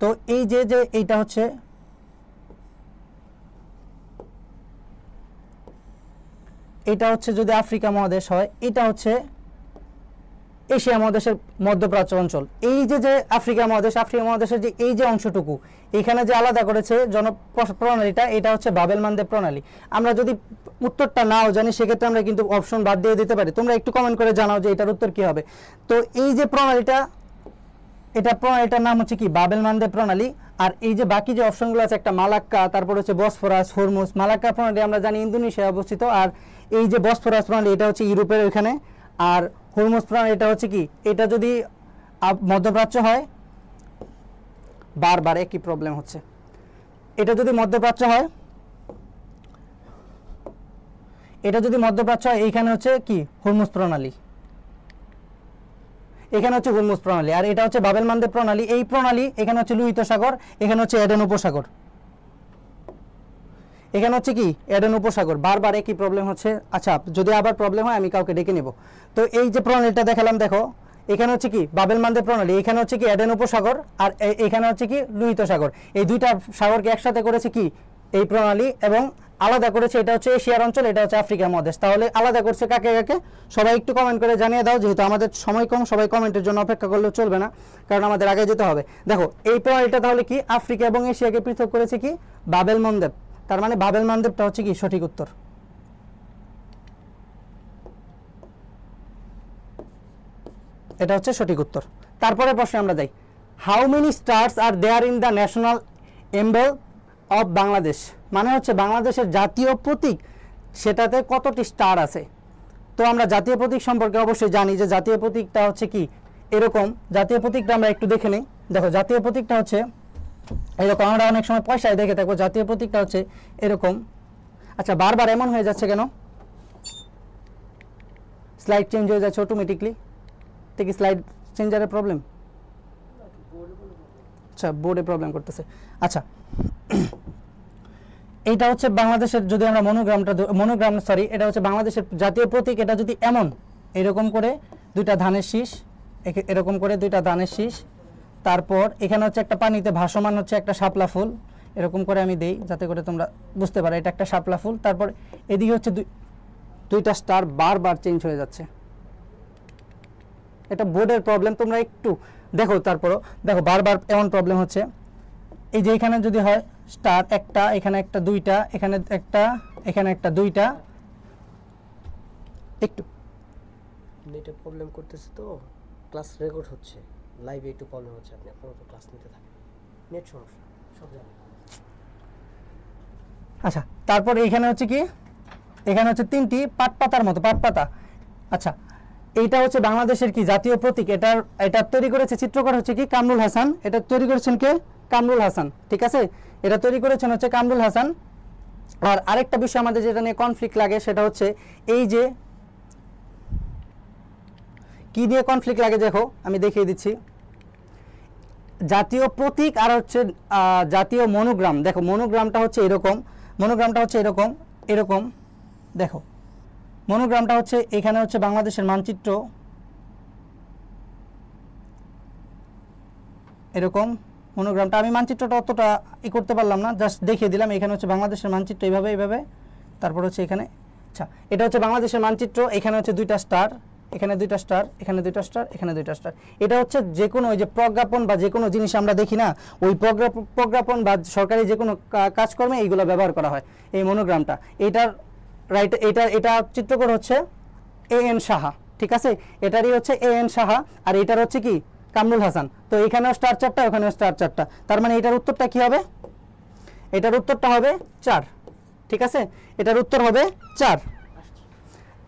তো এই যে যে এইটা হচ্ছে এটা হচ্ছে যদি আফ্রিকা মহাদেশ হয় এটা হচ্ছে এশিয়া মহাদেশের মধ্যপ্রাচ্য অঞ্চল এই যে যে আফ্রিকা মহাদেশ আফ্রিকা মহাদেশের যে এই যে অংশটুকু এখানে যে আলাদা করেছে প্রণালীটা এটা হচ্ছে বাবেল মানদেব প্রণালী আমরা যদি উত্তরটা নাও জানি সেক্ষেত্রে আমরা কিন্তু অপশন বাদ দিয়ে দিতে পারি তোমরা একটু কমেন্ট করে জানাও যে এটার উত্তর কী হবে তো এই যে প্রণালীটা এটা প্রণালীটার নাম হচ্ছে কি বাবেল মানদে প্রণালী আর এই যে বাকি যে অপশনগুলো আছে একটা মালাক্কা তারপর হচ্ছে বসফরাস হরমুস মালাক্কা প্রণালী আমরা জানি ইন্দোনেশিয়া অবস্থিত আর এই যে বসফরাস প্রণালী এটা হচ্ছে ইউরোপের ওইখানে আর হরমুজ প্রণালী এটা হচ্ছে কি এটা যদি মধ্যপ্রাচ্য হয় বারবার একই প্রবলেম হচ্ছে এটা যদি মধ্যপ্রাচ্য হয় এটা যদি মধ্যপ্রাচ্য হয় এইখানে হচ্ছে কি হরমুজ প্রণালী এখানে হচ্ছে হরমুজ প্রণালী আর এটা হচ্ছে বাবেল মান্দে প্রণালী এই প্রণালী এখানে হচ্ছে লুহিত সাগর এখানে হচ্ছে এডেন উপসাগর এখানে হচ্ছে কি এডেন উপসাগর বারবার একই প্রবলেম হচ্ছে আচ্ছা যদি আবার প্রবলেম হয় আমি কাউকে ডেকে নেব তো এই যে প্রণালীটা দেখালাম দেখো এখানে হচ্ছে কি বাবেল মান্দের প্রণালী এখানে হচ্ছে কি এডেন উপসাগর আর এখানে হচ্ছে কি লুহিত সাগর এই দুইটা সাগরকে একসাথে করেছে কি এই প্রণালী এবং আলাদা করেছে এটা হচ্ছে এশিয়ার অঞ্চল এটা হচ্ছে আফ্রিকার মহাদেশ তাহলে আলাদা করছে কাকে কাকে সবাই একটু কমেন্ট করে জানিয়ে দাও যেহেতু আমাদের সময় কম সবাই কমেন্টের জন্য অপেক্ষা করলেও চলবে না কারণ আমাদের আগে যেতে হবে দেখো এই প্রণালীটা তাহলে কি আফ্রিকা এবং এশিয়াকে পৃথক করেছে কি বাবেল মন্দেব তার মানে বাবেল মানদেবটা হচ্ছে কি সঠিক উত্তর এটা হচ্ছে সঠিক উত্তর তারপরে প্রশ্নে আমরা যাই how many stars are there in the national emblem of Bangladesh মানে হচ্ছে বাংলাদেশের জাতীয় প্রতীক সেটাতে কতটি স্টার আছে তো আমরা জাতীয় প্রতীক সম্পর্কে অবশ্যই জানি যে জাতীয় প্রতীকটা হচ্ছে কি এরকম জাতীয় প্রতীকটা আমরা একটু দেখে নিই দেখো জাতীয় প্রতীকটা হচ্ছে এরকম আমরা অনেক সময় পয়সায় দেখে থাকবো জাতীয় প্রতীকটা হচ্ছে এরকম আচ্ছা বারবার এমন হয়ে যাচ্ছে কেন স্লাইড চেঞ্জ হয়ে যাচ্ছে অটোমেটিকলি থেকে স্লাইড চেঞ্জারের প্রবলেম আচ্ছা বোর্ডে প্রবলেম করতেছে আচ্ছা এটা হচ্ছে বাংলাদেশের যদি আমরা মনোগ্রামটা মনোগ্রাম সরি এটা হচ্ছে বাংলাদেশের জাতীয় প্রতীক এটা যদি এমন এরকম করে দুইটা ধানের শীষ এরকম করে দুইটা ধানের শীষ তারপর এখানে হচ্ছে একটা পানিতে ভাসমান হচ্ছে একটা শাপলা ফুল এরকম করে আমি দেই যাতে করে তোমরা বুঝতে পারো এটা একটা শাপলা ফুল তারপর এদিকে হচ্ছে দুইটা স্টার বারবার চেঞ্জ হয়ে যাচ্ছে এটা বোর্ডের প্রবলেম তোমরা একটু দেখো তারপরও দেখো বারবার এমন প্রবলেম হচ্ছে এই যে এখানে যদি হয় স্টার একটা এখানে একটা দুইটা এখানে একটা এখানে একটা দুইটা একটু নেটে প্রবলেম করতেছে তো ক্লাস রেকর্ড হচ্ছে লাইভে একটু প্রবলেম হচ্ছে আপনি আপনার ক্লাস নিতে থাকেন নেট সমস্যা সব জানেন আচ্ছা তারপর এখানে হচ্ছে কি এখানে হচ্ছে তিনটি পাট পাতার মতো পাট পাতা আচ্ছা এইটা হচ্ছে বাংলাদেশের কি জাতীয় প্রতীক এটার এটা তৈরি করেছে চিত্রকর হচ্ছে কি কামরুল হাসান এটা তৈরি করেছেন কে কামরুল হাসান ঠিক আছে এটা তৈরি করেছেন হচ্ছে কামরুল হাসান আর আরেকটা বিষয় আমাদের যেটা নিয়ে কনফ্লিক্ট লাগে সেটা হচ্ছে এই যে কি দিয়ে কনফ্লিক্ট লাগে দেখো আমি দেখিয়ে দিচ্ছি জাতীয় প্রতীক আর হচ্ছে জাতীয় মনোগ্রাম দেখো মনোগ্রামটা হচ্ছে এরকম মনোগ্রামটা হচ্ছে এরকম এরকম দেখো মনোগ্রামটা হচ্ছে এখানে হচ্ছে বাংলাদেশের মানচিত্র এরকম মনোগ্রামটা আমি মানচিত্রটা অতটা ই করতে পারলাম না জাস্ট দেখিয়ে দিলাম এখানে হচ্ছে বাংলাদেশের মানচিত্র এইভাবে এইভাবে তারপর হচ্ছে এখানে আচ্ছা এটা হচ্ছে বাংলাদেশের মানচিত্র এখানে হচ্ছে দুইটা স্টার এখানে দুইটা স্টার এখানে দুইটা স্টার এখানে দুইটা স্টার এটা হচ্ছে যে কোনো ওই যে প্রজ্ঞাপন বা যে কোনো জিনিস আমরা দেখি না ওই প্রজ্ঞাপন বা সরকারি যে কোনো কাজকর্মে এইগুলো ব্যবহার করা হয় এই মনোগ্রামটা এটার রাইট এটা এটা চিত্রকর হচ্ছে এ এন সাহা ঠিক আছে এটারই হচ্ছে এ এন সাহা আর এটার হচ্ছে কি কামরুল হাসান তো এখানেও স্টার চারটা ওখানেও স্টার চারটা তার মানে এটার উত্তরটা কি হবে এটার উত্তরটা হবে চার ঠিক আছে এটার উত্তর হবে চার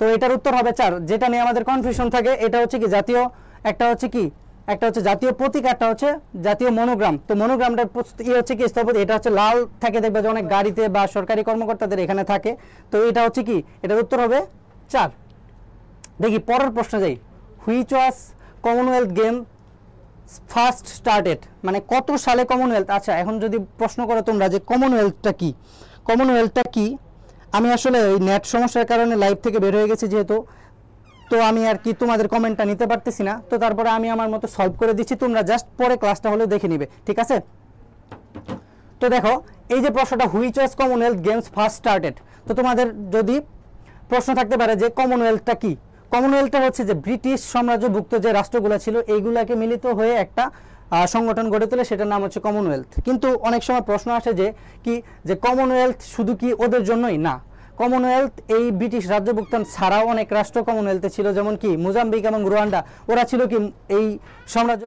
তো এটার উত্তর হবে চার যেটা নিয়ে আমাদের কনফিউশন থাকে এটা হচ্ছে কি জাতীয় একটা হচ্ছে কি একটা হচ্ছে জাতীয় প্রতীক একটা হচ্ছে জাতীয় মনোগ্রাম তো মনোগ্রামটা ইয়ে হচ্ছে কি স্থপতি এটা হচ্ছে লাল থাকে দেখবে যে অনেক গাড়িতে বা সরকারি কর্মকর্তাদের এখানে থাকে তো এটা হচ্ছে কি এটার উত্তর হবে চার দেখি পরের প্রশ্ন যাই which was commonwealth game first started মানে কত সালে কমনওয়েলথ আচ্ছা এখন যদি প্রশ্ন করো তোমরা যে কমনওয়েলথটা কি কমনওয়েলথটা কি আমি আসলে ওই নেট সমস্যার কারণে লাইভ থেকে বের হয়ে গেছি যেহেতু তো আমি আর কি তোমাদের কমেন্টটা নিতে পারতেছি না তো তারপরে আমি আমার মতো সলভ করে দিচ্ছি তোমরা জাস্ট পরে ক্লাসটা হলেও দেখে নিবে ঠিক আছে তো দেখো এই যে প্রশ্নটা which was commonwealth games first started তো তোমাদের যদি প্রশ্ন থাকতে পারে যে কমনওয়েলথটা কি কমনওয়েলথটা হচ্ছে যে ব্রিটিশ সাম্রাজ্যভুক্ত যে রাষ্ট্রগুলো ছিল এইগুলাকে মিলিত হয়ে একটা সংগঠন গড়ে তোলে সেটার নাম হচ্ছে কমনওয়েলথ কিন্তু অনেক সময় প্রশ্ন আসে যে কি যে কমনওয়েলথ শুধু কি ওদের জন্যই না কমনওয়েলথ এই ব্রিটিশ রাজ্যভুক্তান ছাড়াও অনেক রাষ্ট্র কমনওয়েলথে ছিল যেমন কি মোজাম্বিক এবং রুয়ান্ডা ওরা ছিল কি এই সাম্রাজ্য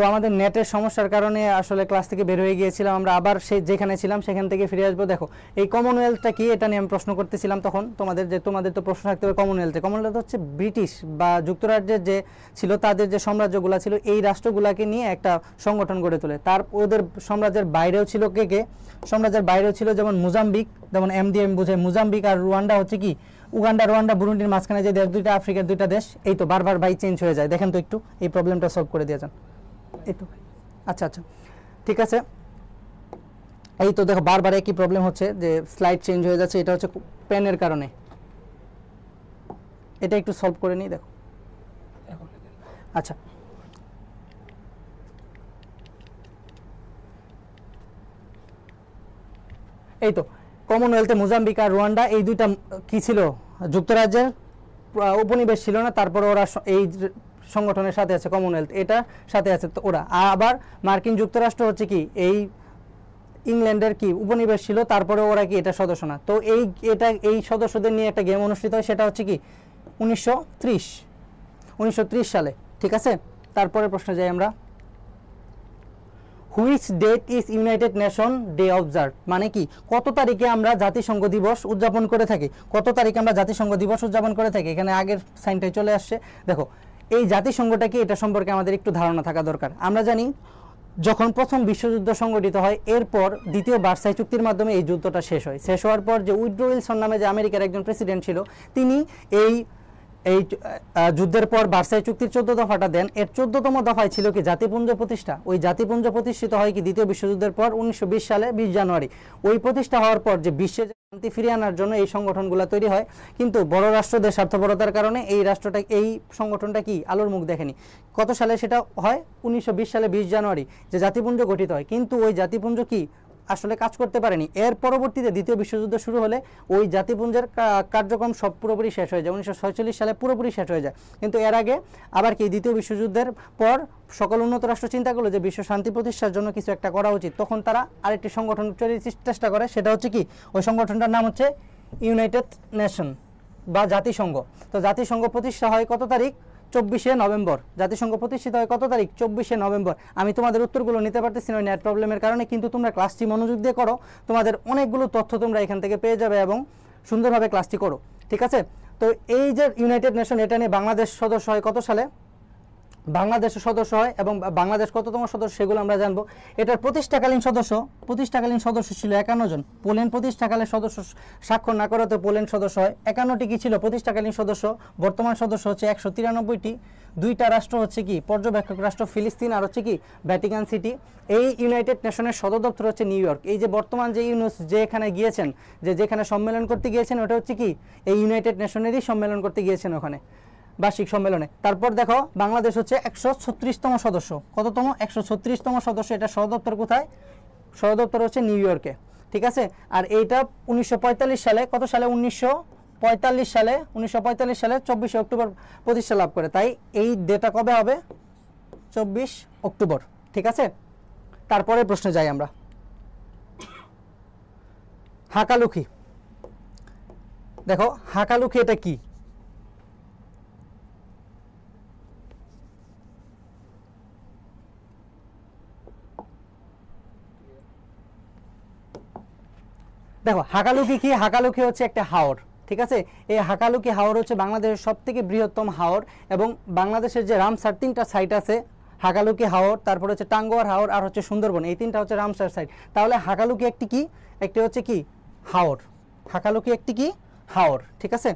তো আমাদের নেটের সমস্যার কারণে আসলে ক্লাস থেকে বের হয়ে গিয়েছিলাম আমরা আবার সেই যেখানে ছিলাম সেখান থেকে ফিরে আসবো দেখো এই কমনওয়েলথটা কি এটা নিয়ে আমি প্রশ্ন করতেছিলাম তখন তোমাদের যে তোমাদের তো প্রশ্ন থাকতে হবে কমনওয়েলথে কমনওয়েলথ হচ্ছে ব্রিটিশ বা যুক্তরাজ্যের যে ছিল তাদের যে সাম্রাজ্যগুলো ছিল এই রাষ্ট্রগুলোকে নিয়ে একটা সংগঠন গড়ে তোলে তার ওদের সাম্রাজ্যের বাইরেও ছিল কে কে সাম্রাজ্যের বাইরেও ছিল যেমন মুজাম্বিক যেমন এম দিয়ে এম বুঝে মুজাম্বিক আর রুয়ান্ডা হচ্ছে কি উগান্ডা রোয়ান্ডা বুরুন্ডির মাঝখানে যে দেশ দুইটা আফ্রিকার দুইটা দেশ এই তো বারবার ভাই চেঞ্জ হয়ে যায় দেখেন তো একটু এই প্রবলেমটা সলভ করে দিয়ে যান এই তো আচ্ছা আচ্ছা ঠিক আছে এই তো দেখো বারবার একই প্রবলেম হচ্ছে যে স্লাইড চেঞ্জ হয়ে যাচ্ছে এটা হচ্ছে পেনের কারণে এটা একটু সলভ করে নিই দেখো আচ্ছা এই তো কমনওয়েলথে মোজাম্বিক আর রুয়ান্ডা এই দুইটা কি ছিল যুক্তরাজ্যের উপনিবেশ ছিল না তারপর ওরা এই সংগঠনের সাথে আছে কমনওয়েলথ এটা সাথে আছে ওরা আবার মার্কিন যুক্তরাষ্ট্র হচ্ছে কি এই ইংল্যান্ডের কি উপনিবেশ ছিল তারপরে ওরা কি এটা সদস্য না তো এই এটা এই সদস্যদের নিয়ে একটা গেম অনুষ্ঠিত হয় সেটা হচ্ছে কি উনিশশো ত্রিশ সালে ঠিক আছে তারপরে প্রশ্ন যাই আমরা which date is united nation day observe মানে কি কত তারিখে আমরা জাতিসংঘ দিবস উদযাপন করে থাকি কত তারিখে আমরা জাতিসংঘ দিবস উদযাপন করে থাকি এখানে আগের সাইনটাই চলে আসছে দেখো এই জাতিসংঘটা কি এটা সম্পর্কে আমাদের একটু ধারণা থাকা দরকার আমরা জানি যখন প্রথম বিশ্বযুদ্ধ সংগঠিত হয় এরপর দ্বিতীয় বার্সাই চুক্তির মাধ্যমে এই যুদ্ধটা শেষ হয় শেষ হওয়ার পর যে উইড্রো উইলসন নামে যে আমেরিকার একজন প্রেসিডেন্ট ছিল তিনি এই এই যুদ্ধের পর বার্সাই চুক্তির চোদ্দ দফাটা দেন এর চোদ্দতম দফায় ছিল কি জাতিপুঞ্জ প্রতিষ্ঠা ওই জাতিপুঞ্জ প্রতিষ্ঠিত হয় কি দ্বিতীয় বিশ্বযুদ্ধের পর উনিশশো সালে বিশ জানুয়ারি ওই প্রতিষ্ঠা হওয়ার পর যে বিশ্বে শান্তি ফিরিয়ে আনার জন্য এই সংগঠনগুলো তৈরি হয় কিন্তু বড় রাষ্ট্রদের স্বার্থপরতার কারণে এই রাষ্ট্রটা এই সংগঠনটা কি আলোর মুখ দেখেনি কত সালে সেটা হয় উনিশশো সালে বিশ জানুয়ারি যে জাতিপুঞ্জ গঠিত হয় কিন্তু ওই জাতিপুঞ্জ কি আসলে কাজ করতে পারেনি এর পরবর্তীতে দ্বিতীয় বিশ্বযুদ্ধ শুরু হলে ওই জাতিপুঞ্জের কার্যক্রম সব পুরোপুরি শেষ হয়ে যায় উনিশশো সালে পুরোপুরি শেষ হয়ে যায় কিন্তু এর আগে আবার কি দ্বিতীয় বিশ্বযুদ্ধের পর সকল উন্নত রাষ্ট্র চিন্তা করলো যে বিশ্ব শান্তি প্রতিষ্ঠার জন্য কিছু একটা করা উচিত তখন তারা আরেকটি সংগঠন তৈরির চেষ্টা করে সেটা হচ্ছে কি ওই সংগঠনটার নাম হচ্ছে ইউনাইটেড নেশন বা জাতিসংঘ তো জাতিসংঘ প্রতিষ্ঠা হয় কত তারিখ চব্বিশে নভেম্বর জাতিসংঘ প্রতিষ্ঠিত হয় কত তারিখ চব্বিশে নভেম্বর আমি তোমাদের উত্তরগুলো নিতে পারতেছি না নেট প্রবলেমের কারণে কিন্তু তোমরা ক্লাসটি মনোযোগ দিয়ে করো তোমাদের অনেকগুলো তথ্য তোমরা এখান থেকে পেয়ে যাবে এবং সুন্দরভাবে ক্লাসটি করো ঠিক আছে তো এই যে ইউনাইটেড নেশন এটা নিয়ে বাংলাদেশ সদস্য হয় কত সালে বাংলাদেশের সদস্য হয় এবং বাংলাদেশ কততম সদস্য সেগুলো আমরা জানবো এটার প্রতিষ্ঠাকালীন সদস্য প্রতিষ্ঠাকালীন সদস্য ছিল একান্ন জন পোল্যান্ড প্রতিষ্ঠাকালে সদস্য স্বাক্ষর না করাতে পোল্যান্ড সদস্য হয় একান্নটি কি ছিল প্রতিষ্ঠাকালীন সদস্য বর্তমান সদস্য হচ্ছে একশো তিরানব্বইটি দুইটা রাষ্ট্র হচ্ছে কি পর্যবেক্ষক রাষ্ট্র ফিলিস্তিন আর হচ্ছে কি ভ্যাটিকান সিটি এই ইউনাইটেড নেশনের সদর দপ্তর হচ্ছে নিউ ইয়র্ক এই যে বর্তমান যে ইউনুস যে এখানে গিয়েছেন যে যেখানে সম্মেলন করতে গিয়েছেন ওটা হচ্ছে কি এই ইউনাইটেড নেশনেরই সম্মেলন করতে গিয়েছেন ওখানে বার্ষিক সম্মেলনে তারপর দেখো বাংলাদেশ হচ্ছে একশো ছত্রিশতম সদস্য কততম একশো ছত্রিশতম সদস্য এটা সদপ্তর কোথায় সদপ্তর হচ্ছে নিউ ইয়র্কে ঠিক আছে আর এইটা উনিশশো সালে কত সালে উনিশশো পঁয়তাল্লিশ সালে উনিশশো সালে চব্বিশে অক্টোবর প্রতিষ্ঠা লাভ করে তাই এই ডেটা কবে হবে চব্বিশ অক্টোবর ঠিক আছে তারপরে প্রশ্নে যাই আমরা হাকালুখি দেখো হাঁকালুখি এটা কি দেখো হাকালুকি কি হাকালুকি হচ্ছে একটা হাওর ঠিক আছে এই হাকালুকি হাওর হচ্ছে বাংলাদেশের সবথেকে বৃহত্তম হাওর এবং বাংলাদেশের যে রামসার তিনটা সাইট আছে হাকালুকি হাওর তারপর হচ্ছে টাঙ্গুয়ার হাওর আর হচ্ছে সুন্দরবন এই তিনটা হচ্ছে রামসার সাইট তাহলে হাকালুকি একটি কি একটি হচ্ছে কি হাওর হাকালুকি একটি কি হাওর ঠিক আছে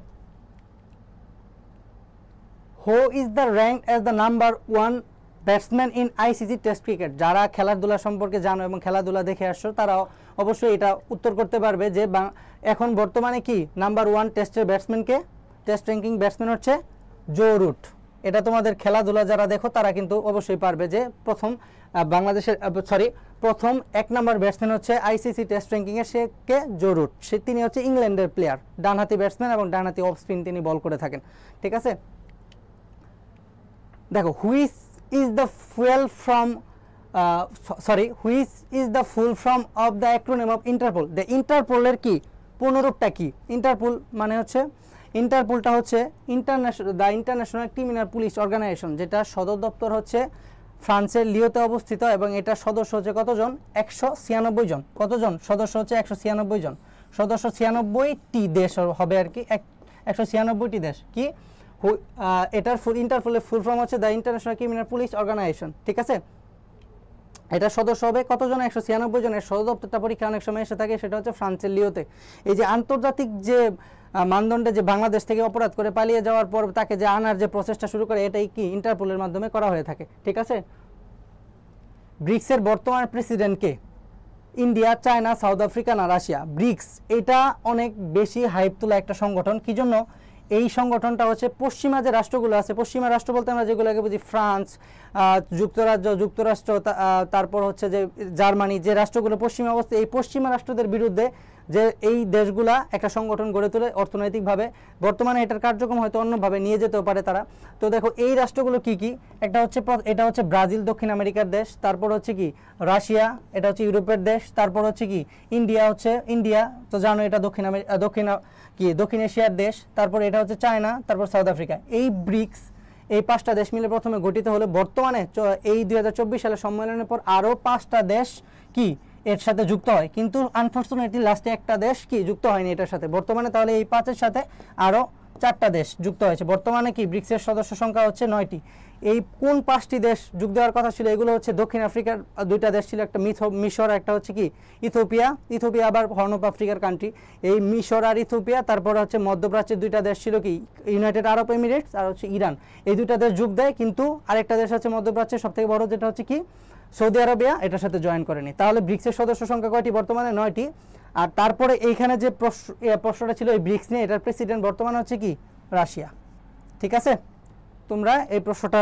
who is the rank as the number one batsman in ICC test cricket যারা খেলাধুলা সম্পর্কে জানো এবং খেলাধুলা দেখে আসছো তারা অবশ্যই এটা উত্তর করতে পারবে যে এখন বর্তমানে কি নাম্বার ওয়ান টেস্টের ব্যাটসম্যানকে টেস্ট র্যাঙ্কিং ব্যাটসম্যান হচ্ছে জো রুট এটা তোমাদের খেলাধুলা যারা দেখো তারা কিন্তু অবশ্যই পারবে যে প্রথম বাংলাদেশের সরি প্রথম এক নম্বর ব্যাটসম্যান হচ্ছে আইসিসি টেস্ট র্যাঙ্কিংয়ে সে কে জো রুট সে তিনি হচ্ছে ইংল্যান্ডের প্লেয়ার ডানহাতি ব্যাটসম্যান এবং ডানহাতি অফ স্পিন তিনি বল করে থাকেন ঠিক আছে দেখো হুইস is the fuel from uh, so, sorry which is the full form of the acronym of interpol the interpol এর কি পুনরূপটা কি interpol মানে হচ্ছে ইন্টারপোলটা হচ্ছে international the international criminal police organisation যেটা সদর দপ্তর হচ্ছে ফ্রান্সের লিওতে অবস্থিত এবং এটা সদস্য হচ্ছে কতজন একশো ছিয়ানব্বই জন কতজন সদস্য হচ্ছে একশো ছিয়ানব্বই জন সদস্য ছিয়ানব্বইটি দেশ হবে আর কি একশো ছিয়ানব্বইটি দেশ কি Uh, এটার ফুল ইন্টারপোলের ফুল ফর্ম হচ্ছে the international criminal police organisation ঠিক আছে এটা সদস্য হবে কতজন একশো ছিয়ানব্বই জনের সদর দপ্তরটা পরীক্ষা অনেক সময় এসে থাকে সেটা হচ্ছে ফ্রান্সের লিওতে এই যে আন্তর্জাতিক যে মানদণ্ডে যে বাংলাদেশ থেকে অপরাধ করে পালিয়ে যাওয়ার পর তাকে যে আনার যে প্রচেষ্টা শুরু করে এটাই কি ইন্টারপোলের মাধ্যমে করা হয়ে থাকে ঠিক আছে ব্রিক্সের বর্তমান প্রেসিডেন্টকে ইন্ডিয়া চায়না সাউথ আফ্রিকা না রাশিয়া ব্রিক্স এটা অনেক বেশি হাইপ তোলা একটা সংগঠন কি জন্য এই সংগঠনটা হচ্ছে পশ্চিমা যে রাষ্ট্রগুলো আছে পশ্চিমা রাষ্ট্র বলতে আমরা যেগুলোকে বুঝি ফ্রান্স যুক্তরাজ্য যুক্তরাষ্ট্র তারপর হচ্ছে যে জার্মানি যে রাষ্ট্রগুলো পশ্চিমা অবস্থা এই পশ্চিমা রাষ্ট্রদের বিরুদ্ধে যে এই দেশগুলা একটা সংগঠন গড়ে তোলে অর্থনৈতিকভাবে বর্তমানে এটার কার্যক্রম হয়তো অন্যভাবে নিয়ে যেতেও পারে তারা তো দেখো এই রাষ্ট্রগুলো কি কি একটা হচ্ছে এটা হচ্ছে ব্রাজিল দক্ষিণ আমেরিকার দেশ তারপর হচ্ছে কি রাশিয়া এটা হচ্ছে ইউরোপের দেশ তারপর হচ্ছে কি ইন্ডিয়া হচ্ছে ইন্ডিয়া তো জানো এটা দক্ষিণ আমেরিকা দক্ষিণ কি দক্ষিণ এশিয়ার দেশ তারপর এটা হচ্ছে চায়না তারপর সাউথ আফ্রিকা এই ব্রিক্স এই পাঁচটা দেশ মিলে প্রথমে গঠিত হলে বর্তমানে এই দুই সালে সম্মেলনের পর আরও পাঁচটা দেশ কি এর সাথে যুক্ত হয় কিন্তু আনফর্চুনেটলি লাস্টে একটা দেশ কি যুক্ত হয়নি এটার সাথে বর্তমানে তাহলে এই পাঁচের সাথে আরও চারটা দেশ যুক্ত হয়েছে বর্তমানে কি ব্রিক্সের সদস্য সংখ্যা হচ্ছে নয়টি এই কোন পাঁচটি দেশ যোগ দেওয়ার কথা ছিল এগুলো হচ্ছে দক্ষিণ আফ্রিকার দুইটা দেশ ছিল একটা মিথো মিশর একটা হচ্ছে কি ইথোপিয়া ইথোপিয়া আবার হর্ন অফ আফ্রিকার কান্ট্রি এই মিশর আর ইথোপিয়া তারপরে হচ্ছে মধ্যপ্রাচ্যের দুইটা দেশ ছিল কি ইউনাইটেড আরব এমিরেটস আর হচ্ছে ইরান এই দুইটা দেশ যোগ দেয় কিন্তু আরেকটা দেশ হচ্ছে মধ্যপ্রাচ্যের সবথেকে বড় যেটা হচ্ছে কি সৌদি আরবিয়া এটার সাথে জয়েন করেনি তাহলে ব্রিক্সের সদস্য সংখ্যা কয়টি বর্তমানে নয়টি আর তারপরে এইখানে যে প্রশ্নটা ছিল এই ব্রিক্স নিয়ে এটার প্রেসিডেন্ট বর্তমানে হচ্ছে কি রাশিয়া ঠিক আছে তোমরা এই প্রশ্নটা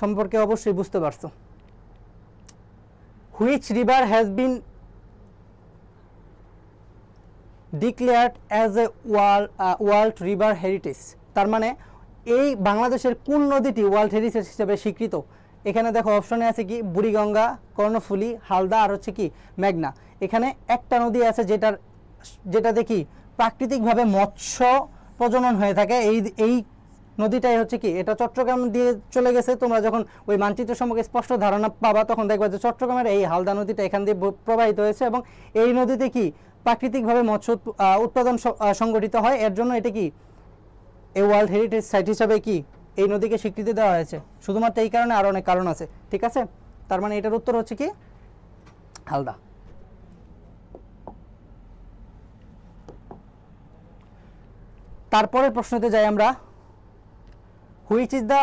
সম্পর্কে অবশ্যই বুঝতে পারছো which river has been declared as a world world river heritage তার মানে এই বাংলাদেশের কোন নদীটি ওয়ার্ল্ড হেরিটেজ হিসেবে স্বীকৃত এখানে দেখো অপশনে আছে কি বুড়িগঙ্গা কর্ণফুলি হালদা আর হচ্ছে কি মেঘনা এখানে একটা নদী আছে যেটার যেটা দেখি প্রাকৃতিকভাবে মৎস্য প্রজনন হয়ে থাকে এই এই নদীটাই হচ্ছে কি এটা চট্টগ্রাম দিয়ে চলে গেছে তোমরা যখন ওই মানচিত্র সম্পর্কে স্পষ্ট ধারণা পাবা তখন দেখবা যে চট্টগ্রামের এই হালদা নদীটা এখান দিয়ে প্রবাহিত হয়েছে এবং এই নদীতে কি প্রাকৃতিকভাবে মৎস্য উৎপাদন সংগঠিত হয় এর জন্য এটা কি এই ওয়ার্ল্ড হেরিটেজ সাইট হিসাবে কি এই নদীকে স্বীকৃতি দেওয়া হয়েছে শুধুমাত্র এই কারণে আরও অনেক কারণ আছে ঠিক আছে তার মানে এটার উত্তর হচ্ছে কি হালদা তারপরের প্রশ্নতে যাই আমরা which is the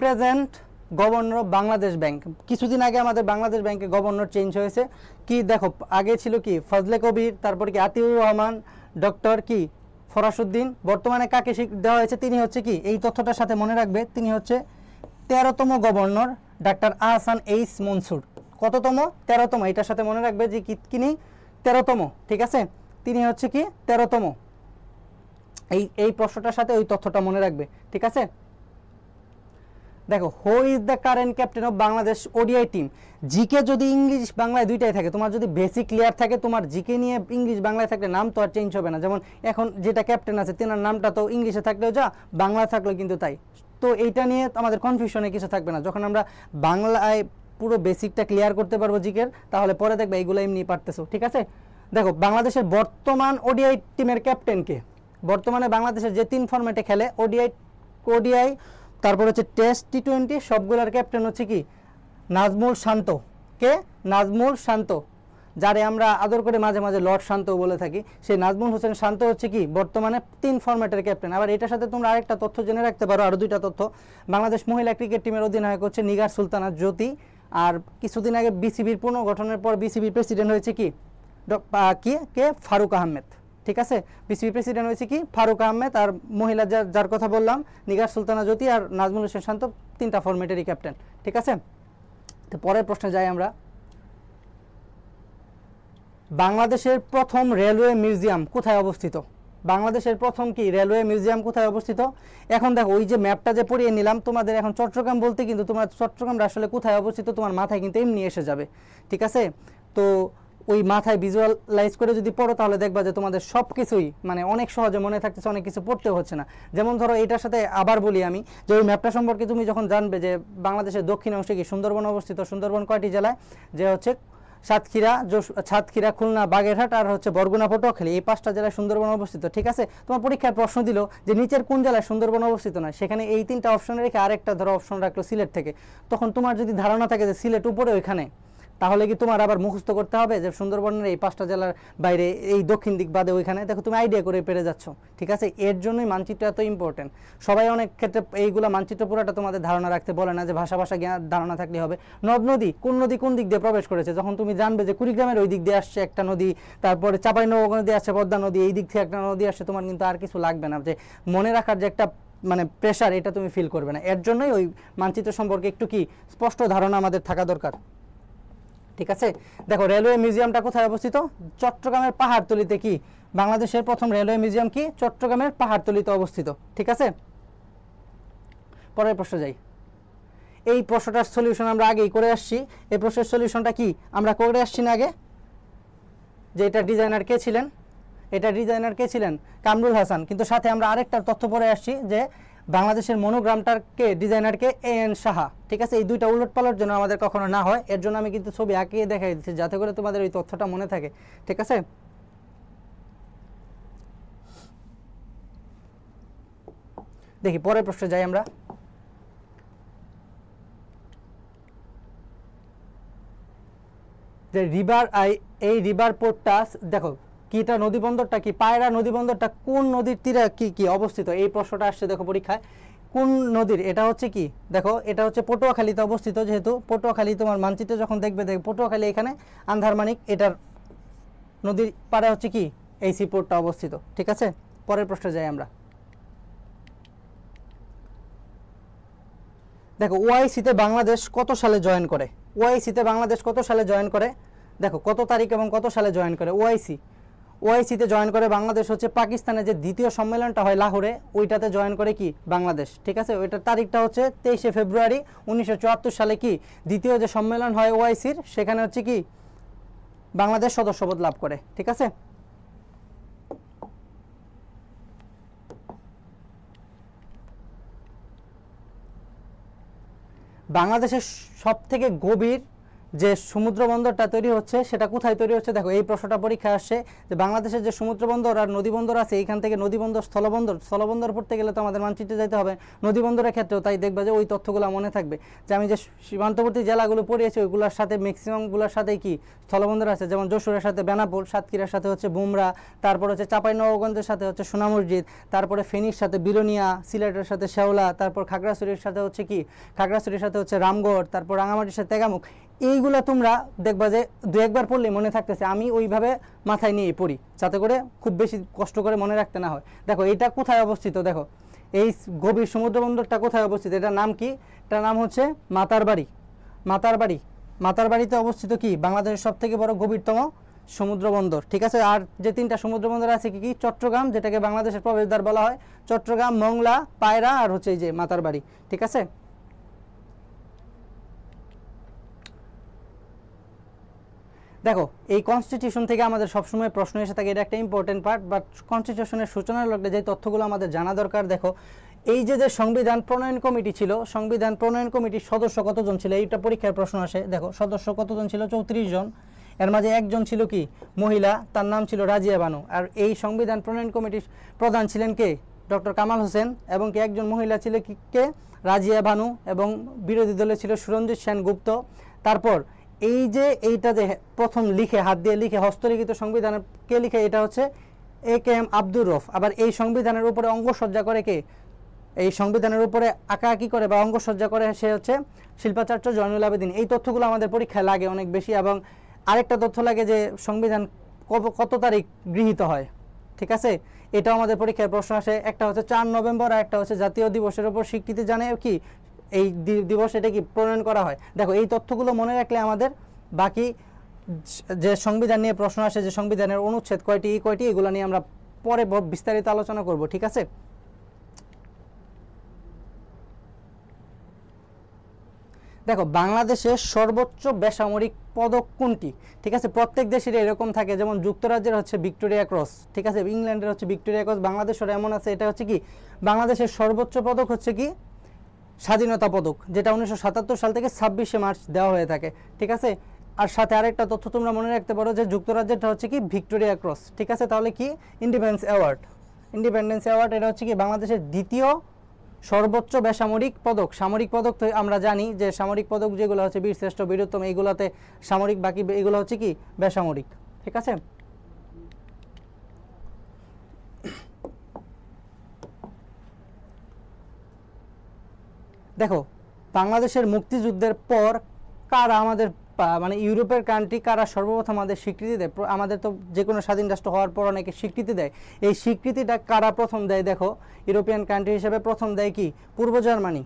present governor of Bangladesh bank কিছুদিন আগে আমাদের বাংলাদেশ ব্যাংকে গভর্নর চেঞ্জ হয়েছে কি দেখো আগে ছিল কি ফজলে কবির তারপর কি আতিউর রহমান ডক্টর কি ফরাসুদ্দিন বর্তমানে কাকে দেওয়া হয়েছে তিনি হচ্ছে কি এই তথ্যটার সাথে মনে রাখবে তিনি হচ্ছে তেরোতম গভর্নর ডাক্তার আহসান এইস মনসুর কততম তেরোতম এটার সাথে মনে রাখবে যে কিনি তেরোতম ঠিক আছে তিনি হচ্ছে কি তেরোতম এই এই প্রশ্নটার সাথে ওই তথ্যটা মনে রাখবে ঠিক আছে দেখো who is the current captain of Bangladesh ODI team GK যদি ইংলিশ বাংলায় দুইটাই থাকে তোমার যদি বেসিক ক্লিয়ার থাকে তোমার জিকে নিয়ে ইংলিশ বাংলায় থাকলে নাম তো আর চেঞ্জ হবে না যেমন এখন যেটা ক্যাপ্টেন আছে তেনার নামটা তো ইংলিশে থাকলেও যা বাংলা থাকলেও কিন্তু তাই তো এইটা নিয়ে আমাদের কনফিউশনে কিছু থাকবে না যখন আমরা বাংলায় পুরো বেসিকটা ক্লিয়ার করতে পারবো জিকের তাহলে পরে দেখবে এইগুলো এমনি পারতেছো ঠিক আছে দেখো বাংলাদেশের বর্তমান ওডিআই টিমের ক্যাপ্টেনকে বর্তমানে বাংলাদেশের যে তিন ফর্মেটে খেলে ওডিআই ওডিআই তারপর হচ্ছে টেস্ট টি টোয়েন্টি সবগুলোর ক্যাপ্টেন হচ্ছে কি নাজমুল শান্ত কে নাজমুল শান্ত যারে আমরা আদর করে মাঝে মাঝে লর্ড শান্ত বলে থাকি সেই নাজমুল হোসেন শান্ত হচ্ছে কি বর্তমানে তিন ফর্ম্যাটের ক্যাপ্টেন আবার এটার সাথে তোমরা আরেকটা তথ্য জেনে রাখতে পারো আরও দুইটা তথ্য বাংলাদেশ মহিলা ক্রিকেট টিমের অধিনায়ক হচ্ছে নিগার সুলতানা জ্যোতি আর কিছুদিন আগে বিসিবির পুনর্গঠনের পর বিসিবির প্রেসিডেন্ট হয়েছে কি কে কে ফারুক আহমেদ ঠিক আছে বিসিবি প্রেসিডেন্ট হয়েছে কি ফারুক আহমেদ আর মহিলা যার যার কথা বললাম নিগার সুলতানা জ্যোতি আর নাজমুল হোসেন শান্ত তিনটা ফরমেটেরই ক্যাপ্টেন ঠিক আছে তো পরের প্রশ্নে যাই আমরা বাংলাদেশের প্রথম রেলওয়ে মিউজিয়াম কোথায় অবস্থিত বাংলাদেশের প্রথম কি রেলওয়ে মিউজিয়াম কোথায় অবস্থিত এখন দেখো ওই যে ম্যাপটা যে পড়িয়ে নিলাম তোমাদের এখন চট্টগ্রাম বলতে কিন্তু তোমার চট্টগ্রামটা আসলে কোথায় অবস্থিত তোমার মাথায় কিন্তু এমনি এসে যাবে ঠিক আছে তো ওই মাথায় ভিজুয়ালাইজ করে যদি পড়ো তাহলে দেখবা যে তোমাদের সব কিছুই মানে অনেক সহজে মনে থাকতেছে অনেক কিছু পড়তেও হচ্ছে না যেমন ধরো এটার সাথে আবার বলি আমি যে ওই ম্যাপটা সম্পর্কে তুমি যখন জানবে যে বাংলাদেশের দক্ষিণ অংশে কি সুন্দরবন অবস্থিত সুন্দরবন কয়টি জেলায় যে হচ্ছে সাতক্ষীরা সাতক্ষীরা খুলনা বাগেরহাট আর হচ্ছে বরগুনা পটুয়াখালী এই পাঁচটা জেলায় সুন্দরবন অবস্থিত ঠিক আছে তোমার পরীক্ষায় প্রশ্ন দিল যে নিচের কোন জেলায় সুন্দরবন অবস্থিত না সেখানে এই তিনটা অপশন রেখে আরেকটা ধরো অপশন রাখলো সিলেট থেকে তখন তোমার যদি ধারণা থাকে যে সিলেট উপরে ওইখানে তাহলে কি তোমার আবার মুখস্থ করতে হবে যে সুন্দরবনের এই পাঁচটা জেলার বাইরে এই দক্ষিণ দিক বাদে ওইখানে দেখো তুমি আইডিয়া করে পেরে যাচ্ছ ঠিক আছে এর জন্যই মানচিত্র এত ইম্পর্টেন্ট সবাই অনেক ক্ষেত্রে এইগুলো মানচিত্র পুরাটা তোমাদের ধারণা রাখতে বলে না যে ভাষা ভাষা জ্ঞান ধারণা থাকলে হবে নদ নদী কোন নদী কোন দিক দিয়ে প্রবেশ করেছে যখন তুমি জানবে যে কুড়িগ্রামের ওই দিক দিয়ে আসছে একটা নদী তারপরে চাপাই নবগণ নদী আসছে পদ্মা নদী এই দিক থেকে একটা নদী আসছে তোমার কিন্তু আর কিছু লাগবে না যে মনে রাখার যে একটা মানে প্রেশার এটা তুমি ফিল করবে না এর জন্যই ওই মানচিত্র সম্পর্কে একটু কি স্পষ্ট ধারণা আমাদের থাকা দরকার ঠিক আছে দেখো রেলওয়ে মিউজিয়ামটা কোথায় অবস্থিত চট্টগ্রামের পাহাড়তলিতে কি বাংলাদেশের প্রথম রেলওয়ে মিউজিয়াম কি চট্টগ্রামের পাহাড়তলিতে অবস্থিত ঠিক আছে পরের প্রশ্ন যাই এই প্রশ্নটার সলিউশন আমরা আগেই করে আসছি এই প্রশ্নের সলিউশনটা কি আমরা করে আসছি না আগে যে এটা ডিজাইনার কে ছিলেন এটা ডিজাইনার কে ছিলেন কামরুল হাসান কিন্তু সাথে আমরা আরেকটা তথ্য পরে আসছি যে বাংলাদেশের মনোগ্রামটাকে ডিজাইনারকে এ এন সাহা ঠিক আছে এই দুইটা উলট পালার জন্য আমাদের কখনো না হয় এর জন্য আমি কিন্তু ছবি আঁকিয়ে দেখাই দিচ্ছি যাতে করে তোমাদের ওই তথ্যটা মনে থাকে ঠিক আছে দেখি পরের প্রশ্নে যাই আমরা যে রিভার আই এই রিভার পোর্টটা দেখো কিটা নদী বন্দরটা কি পায়রা নদী বন্দরটা কোন নদীর তীরে কি কি অবস্থিত এই প্রশ্নটা আসছে দেখো পরীক্ষায় কোন নদীর এটা হচ্ছে কি দেখো এটা হচ্ছে পটুয়াখালীতে অবস্থিত যেহেতু পটুয়াখালী তোমার মানচিত্র যখন দেখবে দেখ পটুয়াখালী এখানে আন্ধারমানিক এটার নদীর পাড়ে হচ্ছে কি এই সিপোর্টটা অবস্থিত ঠিক আছে পরের প্রশ্নে যাই আমরা দেখো ওআইসিতে বাংলাদেশ কত সালে জয়েন করে ওআইসিতে বাংলাদেশ কত সালে জয়েন করে দেখো কত তারিখ এবং কত সালে জয়েন করে ওআইসি ওআইসিতে জয়েন করে বাংলাদেশ হচ্ছে পাকিস্তানে যে দ্বিতীয় সম্মেলনটা হয় লাহোরে ওইটাতে জয়েন করে কি বাংলাদেশ ঠিক আছে ওইটার তারিখটা হচ্ছে তেইশে ফেব্রুয়ারি উনিশশো সালে কি দ্বিতীয় যে সম্মেলন হয় ওআইসির সেখানে হচ্ছে কি বাংলাদেশ সদস্যপদ লাভ করে ঠিক আছে বাংলাদেশের সবথেকে গভীর যে সমুদ্র বন্দরটা তৈরি হচ্ছে সেটা কোথায় তৈরি হচ্ছে দেখো এই প্রশ্নটা পরীক্ষা আসছে যে বাংলাদেশের যে সমুদ্র বন্দর আর নদী বন্দর আছে এইখান থেকে নদী বন্দর স্থলবন্দর স্থলবন্দর পড়তে গেলে তো আমাদের মানচিত্রে যেতে হবে নদী বন্দরের ক্ষেত্রেও তাই দেখবে যে ওই তথ্যগুলো মনে থাকবে যে আমি যে সীমান্তবর্তী জেলাগুলো পড়িয়েছি ওইগুলোর সাথে ম্যাক্সিমামগুলোর সাথে কি স্থলবন্দর আছে যেমন যশোরের সাথে বেনাপুর সাতক্ষীরার সাথে হচ্ছে বুমরা তারপর হচ্ছে নবগঞ্জের সাথে হচ্ছে সোনা মসজিদ তারপরে ফেনীর সাথে বিলোনিয়া সিলেটের সাথে শেওলা তারপর খাগড়াছড়ির সাথে হচ্ছে কি খাগড়াছড়ির সাথে হচ্ছে রামগড় তারপর রাঙামাটির সাথে তেগামুখ এইগুলা তোমরা দেখবা যে দু একবার পড়লে মনে থাকতেছে আমি ওইভাবে মাথায় নিয়ে পড়ি যাতে করে খুব বেশি কষ্ট করে মনে রাখতে না হয় দেখো এটা কোথায় অবস্থিত দেখো এই গভীর সমুদ্র বন্দরটা কোথায় অবস্থিত এটার নাম কি এটার নাম হচ্ছে মাতার বাড়ি মাতার বাড়ি মাতার বাড়িতে অবস্থিত কি বাংলাদেশের সব থেকে বড় গভীরতম সমুদ্র বন্দর ঠিক আছে আর যে তিনটা সমুদ্র বন্দর আছে কি কি চট্টগ্রাম যেটাকে বাংলাদেশের প্রবেশদ্বার বলা হয় চট্টগ্রাম মংলা পায়রা আর হচ্ছে এই যে মাতার বাড়ি ঠিক আছে দেখো এই কনস্টিটিউশন থেকে আমাদের সবসময় প্রশ্ন এসে থাকে এটা একটা ইম্পর্টেন্ট পার্ট বাট কনস্টিটিউশনের সূচনার লগ্নে যে তথ্যগুলো আমাদের জানা দরকার দেখো এই যে যে সংবিধান প্রণয়ন কমিটি ছিল সংবিধান প্রণয়ন কমিটির সদস্য কতজন ছিল এইটা পরীক্ষার প্রশ্ন আসে দেখো সদস্য কতজন ছিল চৌত্রিশ জন এর মাঝে একজন ছিল কি মহিলা তার নাম ছিল রাজিয়া বানু আর এই সংবিধান প্রণয়ন কমিটির প্রধান ছিলেন কে ডক্টর কামাল হোসেন এবং কে একজন মহিলা ছিল কে রাজিয়া বানু এবং বিরোধী দলে ছিল সুরঞ্জিত সেনগুপ্ত তারপর এই যে এইটা যে প্রথম লিখে হাত দিয়ে লিখে হস্তলিখিত সংবিধানের কে লিখে এটা হচ্ছে এ কে এম আব্দুর রফ আবার এই সংবিধানের উপরে অঙ্গসজ্জা করে কে এই সংবিধানের উপরে আঁকাআঁকি করে বা অঙ্গসজ্জা করে সে হচ্ছে শিল্পাচার্য জয়নুল আবেদিন এই তথ্যগুলো আমাদের পরীক্ষায় লাগে অনেক বেশি এবং আরেকটা তথ্য লাগে যে সংবিধান কত তারিখ গৃহীত হয় ঠিক আছে এটাও আমাদের পরীক্ষায় প্রশ্ন আসে একটা হচ্ছে চার নভেম্বর আর একটা হচ্ছে জাতীয় দিবসের ওপর স্বীকৃতি জানে কি এই দিবস এটা কি প্রণয়ন করা হয় দেখো এই তথ্যগুলো মনে রাখলে আমাদের বাকি যে সংবিধান নিয়ে প্রশ্ন আসে যে সংবিধানের অনুচ্ছেদ কয়টি এই কয়টি এগুলো নিয়ে আমরা পরে বিস্তারিত আলোচনা করব ঠিক আছে দেখো বাংলাদেশের সর্বোচ্চ বেসামরিক পদক কোনটি ঠিক আছে প্রত্যেক দেশের এরকম থাকে যেমন যুক্তরাজ্যের হচ্ছে ভিক্টোরিয়া ক্রস ঠিক আছে ইংল্যান্ডের হচ্ছে ভিক্টোরিয়া ক্রস বাংলাদেশের এমন আছে এটা হচ্ছে কি বাংলাদেশের সর্বোচ্চ পদক হচ্ছে কি স্বাধীনতা পদক যেটা উনিশশো সাল থেকে ছাব্বিশে মার্চ দেওয়া হয়ে থাকে ঠিক আছে আর সাথে আরেকটা তথ্য তোমরা মনে রাখতে পারো যে যুক্তরাজ্যেরটা হচ্ছে কি ভিক্টোরিয়া ক্রস ঠিক আছে তাহলে কি ইন্ডিপেন্ডেন্স অ্যাওয়ার্ড ইন্ডিপেন্ডেন্স অ্যাওয়ার্ড এটা হচ্ছে কি বাংলাদেশের দ্বিতীয় সর্বোচ্চ বেসামরিক পদক সামরিক পদক তো আমরা জানি যে সামরিক পদক যেগুলো হচ্ছে বীরশ্রেষ্ঠ বীরত্তম এইগুলোতে সামরিক বাকি এগুলো হচ্ছে কি বেসামরিক ঠিক আছে দেখো বাংলাদেশের মুক্তিযুদ্ধের পর কারা আমাদের মানে ইউরোপের কান্ট্রি কারা সর্বপ্রথম আমাদের স্বীকৃতি দেয় আমাদের তো যে কোনো স্বাধীন রাষ্ট্র হওয়ার পর অনেকে স্বীকৃতি দেয় এই স্বীকৃতিটা কারা প্রথম দেয় দেখো ইউরোপিয়ান কান্ট্রি হিসেবে প্রথম দেয় কি পূর্ব জার্মানি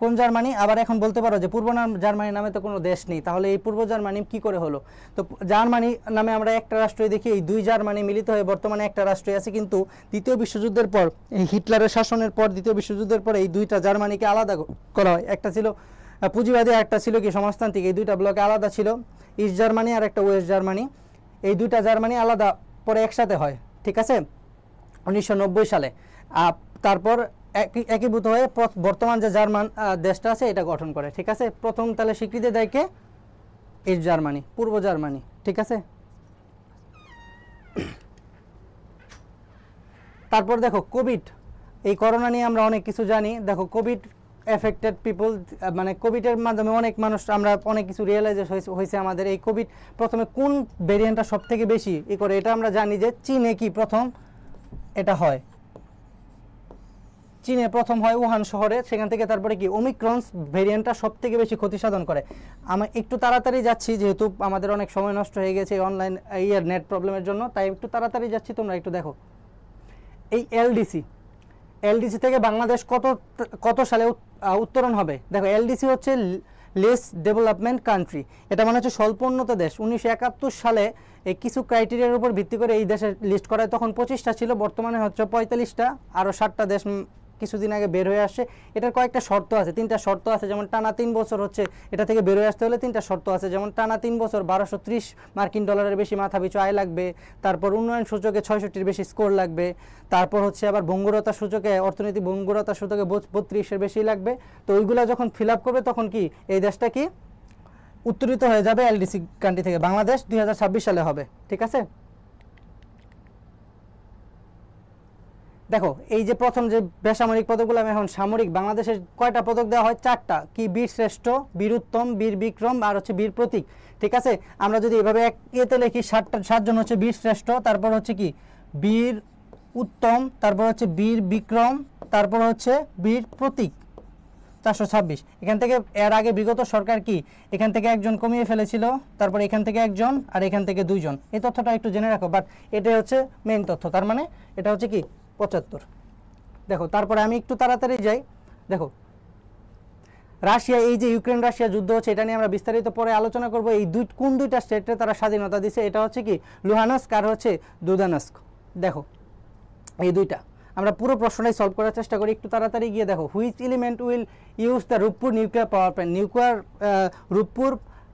কোন জার্মানি আবার এখন বলতে পারো যে পূর্ব জার্মানি নামে তো কোনো দেশ নেই তাহলে এই পূর্ব জার্মানি কি করে হলো তো জার্মানি নামে আমরা একটা রাষ্ট্রই দেখি এই দুই জার্মানি মিলিত হয়ে বর্তমানে একটা রাষ্ট্রই আছে কিন্তু দ্বিতীয় বিশ্বযুদ্ধের পর এই হিটলারের শাসনের পর দ্বিতীয় বিশ্বযুদ্ধের পর এই দুইটা জার্মানিকে আলাদা করা হয় একটা ছিল পুঁজিবাদী একটা ছিল কি সমাজতান্ত্রিক এই দুইটা ব্লকে আলাদা ছিল ইস্ট জার্মানি আর একটা ওয়েস্ট জার্মানি এই দুইটা জার্মানি আলাদা পরে একসাথে হয় ঠিক আছে উনিশশো সালে তারপর একীভূত হয়ে বর্তমান যে জার্মান দেশটা আছে এটা গঠন করে ঠিক আছে প্রথম তাহলে স্বীকৃতি দেয় কে ইস্ট জার্মানি পূর্ব জার্মানি ঠিক আছে তারপর দেখো কোভিড এই করোনা নিয়ে আমরা অনেক কিছু জানি দেখো কোভিড এফেক্টেড পিপল মানে কোভিডের মাধ্যমে অনেক মানুষ আমরা অনেক কিছু রিয়েলাইজ হয়েছে আমাদের এই কোভিড প্রথমে কোন ভেরিয়েন্টটা সব থেকে বেশি ই করে এটা আমরা জানি যে চীনে কি প্রথম এটা হয় চীনে প্রথম হয় উহান শহরে সেখান থেকে তারপরে কি ওমিক্রনস ভেরিয়েন্টটা সব থেকে বেশি ক্ষতি সাধন করে আমি একটু তাড়াতাড়ি যাচ্ছি যেহেতু আমাদের অনেক সময় নষ্ট হয়ে গেছে অনলাইন ইয়ার নেট প্রবলেমের জন্য তাই একটু তাড়াতাড়ি যাচ্ছি তোমরা একটু দেখো এই এলডিসি এলডিসি থেকে বাংলাদেশ কত কত সালে উত্তরণ হবে দেখো এলডিসি হচ্ছে লেস ডেভেলপমেন্ট কান্ট্রি এটা মানে হচ্ছে স্বল্পোন্নত দেশ উনিশশো সালে এই কিছু ক্রাইটেরিয়ার উপর ভিত্তি করে এই দেশের লিস্ট করায় তখন পঁচিশটা ছিল বর্তমানে হচ্ছে পঁয়তাল্লিশটা আরও ষাটটা দেশ কিছুদিন আগে বের হয়ে আসছে এটার কয়েকটা শর্ত আছে তিনটা শর্ত আছে যেমন টানা তিন বছর হচ্ছে এটা থেকে বের হয়ে আসতে হলে তিনটা শর্ত আছে যেমন টানা তিন বছর বারোশো ত্রিশ মার্কিন ডলারের বেশি মাথা পিছু আয় লাগবে তারপর উন্নয়ন সূচকে ছয়ষট্টির বেশি স্কোর লাগবে তারপর হচ্ছে আবার ভঙ্গুরতা সূচকে অর্থনীতি ভঙ্গুরতা সূচকে বত্রিশের বেশি লাগবে তো ওইগুলো যখন ফিল করবে তখন কি এই দেশটা কি উত্তরিত হয়ে যাবে এলডিসি কান্ট্রি থেকে বাংলাদেশ দুই সালে হবে ঠিক আছে দেখো এই যে প্রথম যে বেসামরিক পদকগুলো আমি এখন সামরিক বাংলাদেশের কয়টা পদক দেওয়া হয় চারটা কি বীর শ্রেষ্ঠ বীর উত্তম বীর বিক্রম আর হচ্ছে বীর প্রতীক ঠিক আছে আমরা যদি এভাবে এক ইয়েতে লিখি সাতটা সাতজন হচ্ছে বীর শ্রেষ্ঠ তারপর হচ্ছে কি বীর উত্তম তারপর হচ্ছে বীর বিক্রম তারপর হচ্ছে বীর প্রতীক চারশো ছাব্বিশ এখান থেকে এর আগে বিগত সরকার কি এখান থেকে একজন কমিয়ে ফেলেছিল তারপর এখান থেকে একজন আর এখান থেকে দুইজন এই তথ্যটা একটু জেনে রাখো বাট এটা হচ্ছে মেইন তথ্য তার মানে এটা হচ্ছে কি পঁচাত্তর দেখো তারপরে আমি একটু তাড়াতাড়ি যাই দেখো রাশিয়া এই যে ইউক্রেন রাশিয়া যুদ্ধ হচ্ছে এটা নিয়ে আমরা বিস্তারিত পরে আলোচনা করব এই দুই কোন দুইটা স্টেটে তারা স্বাধীনতা দিছে এটা হচ্ছে কি লুহানস্ক আর হচ্ছে দুদানস্ক দেখো এই দুইটা আমরা পুরো প্রশ্নটাই সলভ করার চেষ্টা করি একটু তাড়াতাড়ি গিয়ে দেখো which element will use the Rooppur nuclear power plant nuclear Rooppur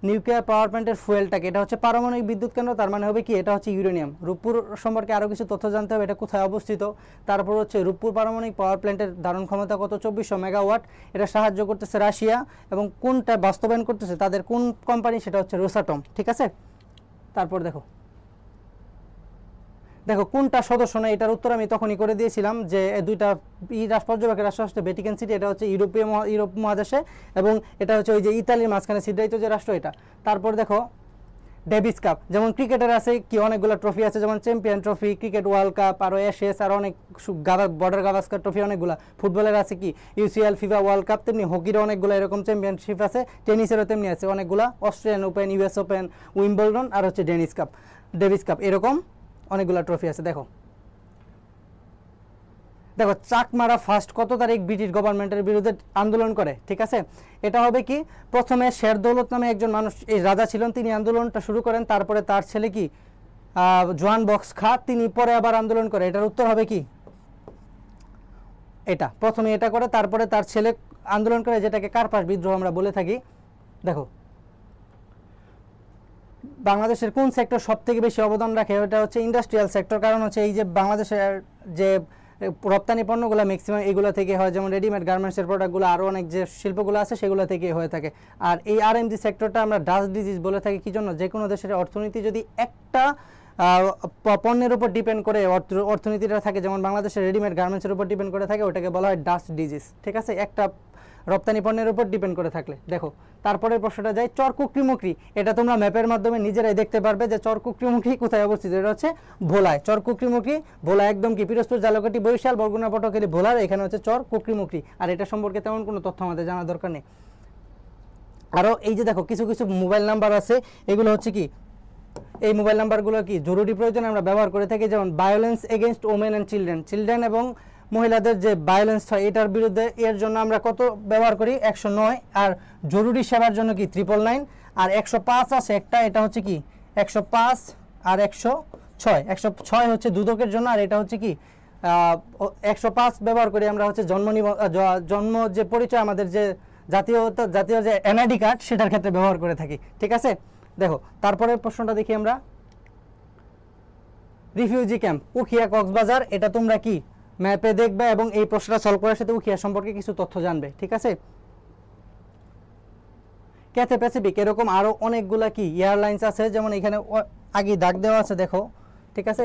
nuclear power প্ল্যান্টের ফুয়েলটাকে এটা হচ্ছে পারমাণবিক বিদ্যুৎ কেন্দ্র তার মানে হবে কি এটা হচ্ছে ইউরেনিয়াম রূপপুর সম্পর্কে আরও কিছু তথ্য জানতে হবে এটা কোথায় অবস্থিত তারপর হচ্ছে রূপপুর পারমাণবিক পাওয়ার প্ল্যান্টের ধারণ ক্ষমতা কত চব্বিশশো মেগাওয়াট এটা সাহায্য করতেছে রাশিয়া এবং কোনটা বাস্তবায়ন করতেছে তাদের কোন কোম্পানি সেটা হচ্ছে রোসাটম ঠিক আছে তারপর দেখো দেখো কোনটা সদস্য না এটার উত্তর আমি তখনই করে দিয়েছিলাম যে দুইটা ই রাষ্ট্র পর্যবেক্ষক রাষ্ট্র হচ্ছে ভেটিকান সিটি এটা হচ্ছে ইউরোপীয় ইউরোপ মহাদেশে এবং এটা হচ্ছে ওই যে ইতালির মাঝখানে সিদ্ধায়িত যে রাষ্ট্র এটা তারপর দেখো ডেভিস কাপ যেমন ক্রিকেটের আছে কি অনেকগুলো ট্রফি আছে যেমন champion trophy cricket world cup আরও এস আরও অনেক গাদা বর্ডার গাভাস্কার ট্রফি অনেকগুলো ফুটবলের আছে কি ইউসিএল ফিফা ওয়ার্ল্ড কাপ তেমনি হকিরও অনেকগুলো এরকম চ্যাম্পিয়নশিপ আছে টেনিসেরও তেমনি আছে অনেকগুলো Australian open US open Wimbledon আর হচ্ছে ডেনিস কাপ ডেভিস কাপ এরকম অনেকগুলো ট্রফি আছে দেখো দেখো চাকমারা ফার্স্ট কত তারিখ ব্রিটিশ গভর্নমেন্টের বিরুদ্ধে আন্দোলন করে ঠিক আছে এটা হবে কি প্রথমে শের দৌলত নামে একজন মানুষ এই রাজা ছিলেন তিনি আন্দোলনটা শুরু করেন তারপরে তার ছেলে কি জোয়ান বক্স খা তিনি পরে আবার আন্দোলন করে এটার উত্তর হবে কি এটা প্রথমে এটা করে তারপরে তার ছেলে আন্দোলন করে যেটাকে কার্পাস বিদ্রোহ আমরা বলে থাকি দেখো বাংলাদেশের কোন সেক্টর সবথেকে বেশি অবদান রাখে ওটা হচ্ছে ইন্ডাস্ট্রিয়াল সেক্টর কারণ হচ্ছে এই যে বাংলাদেশের যে রপ্তানি পণ্যগুলো ম্যাক্সিমাম এগুলো থেকে হয় যেমন রেডিমেড গার্মেন্টসের প্রোডাক্টগুলো আরও অনেক যে শিল্পগুলো আছে সেগুলো থেকে হয়ে থাকে আর এই আর এম সেক্টরটা আমরা ডাস্ট ডিজিজ বলে থাকি কী জন্য যে কোনো দেশের অর্থনীতি যদি একটা পণ্যের উপর ডিপেন্ড করে অর্থনীতিটা থাকে যেমন বাংলাদেশের রেডিমেড গার্মেন্টসের উপর ডিপেন্ড করে থাকে ওটাকে বলা হয় ডাস্ট ডিজিজ ঠিক আছে একটা রপ্তানি পণ্যের উপর ডিপেন্ড করে থাকলে দেখো তারপরে প্রশ্নটা যায় চরকুকরিমুকরি এটা তোমরা ম্যাপের মাধ্যমে নিজেরাই দেখতে পারবে যে চরকুকরিমুকরি কোথায় অবস্থিত এটা হচ্ছে ভোলায় চরকুকরিমুকরি ভোলা একদম কি পিরোজপুর জালকাটি বরিশাল বরগুনা পটকেরি ভোলার এখানে হচ্ছে চর কুকরিমুকরি আর এটা সম্পর্কে তেমন কোনো তথ্য আমাদের জানা দরকার নেই আরও এই যে দেখো কিছু কিছু মোবাইল নাম্বার আছে এগুলো হচ্ছে কি এই মোবাইল নাম্বারগুলো কি জরুরি প্রয়োজনে আমরা ব্যবহার করে থাকি যেমন violence against women and children children এবং মহিলাদের যে ভায়োলেন্স হয় এটার বিরুদ্ধে এর জন্য আমরা কত ব্যবহার করি একশো নয় আর জরুরি সেবার জন্য কি ত্রিপল নাইন আর একশো পাঁচ আছে একটা এটা হচ্ছে কি একশো পাঁচ আর একশো ছয় একশো ছয় হচ্ছে দুদকের জন্য আর এটা হচ্ছে কি একশো পাঁচ ব্যবহার করি আমরা হচ্ছে জন্ম জন্ম যে পরিচয় আমাদের যে জাতীয় জাতীয় যে এনআইডি কার্ড সেটার ক্ষেত্রে ব্যবহার করে থাকি ঠিক আছে দেখো তারপরে প্রশ্নটা দেখি আমরা রিফিউজি ক্যাম্প উখিয়া কক্সবাজার এটা তোমরা কি ম্যাপে দেখবে এবং এই প্রশ্নটা সলভ করার সাথে উখিয়া সম্পর্কে কিছু তথ্য জানবে ঠিক আছে ক্যাথে প্যাসিফিক এরকম আরও অনেকগুলা কি এয়ারলাইন্স আছে যেমন এখানে আগে দাগ দেওয়া আছে দেখো ঠিক আছে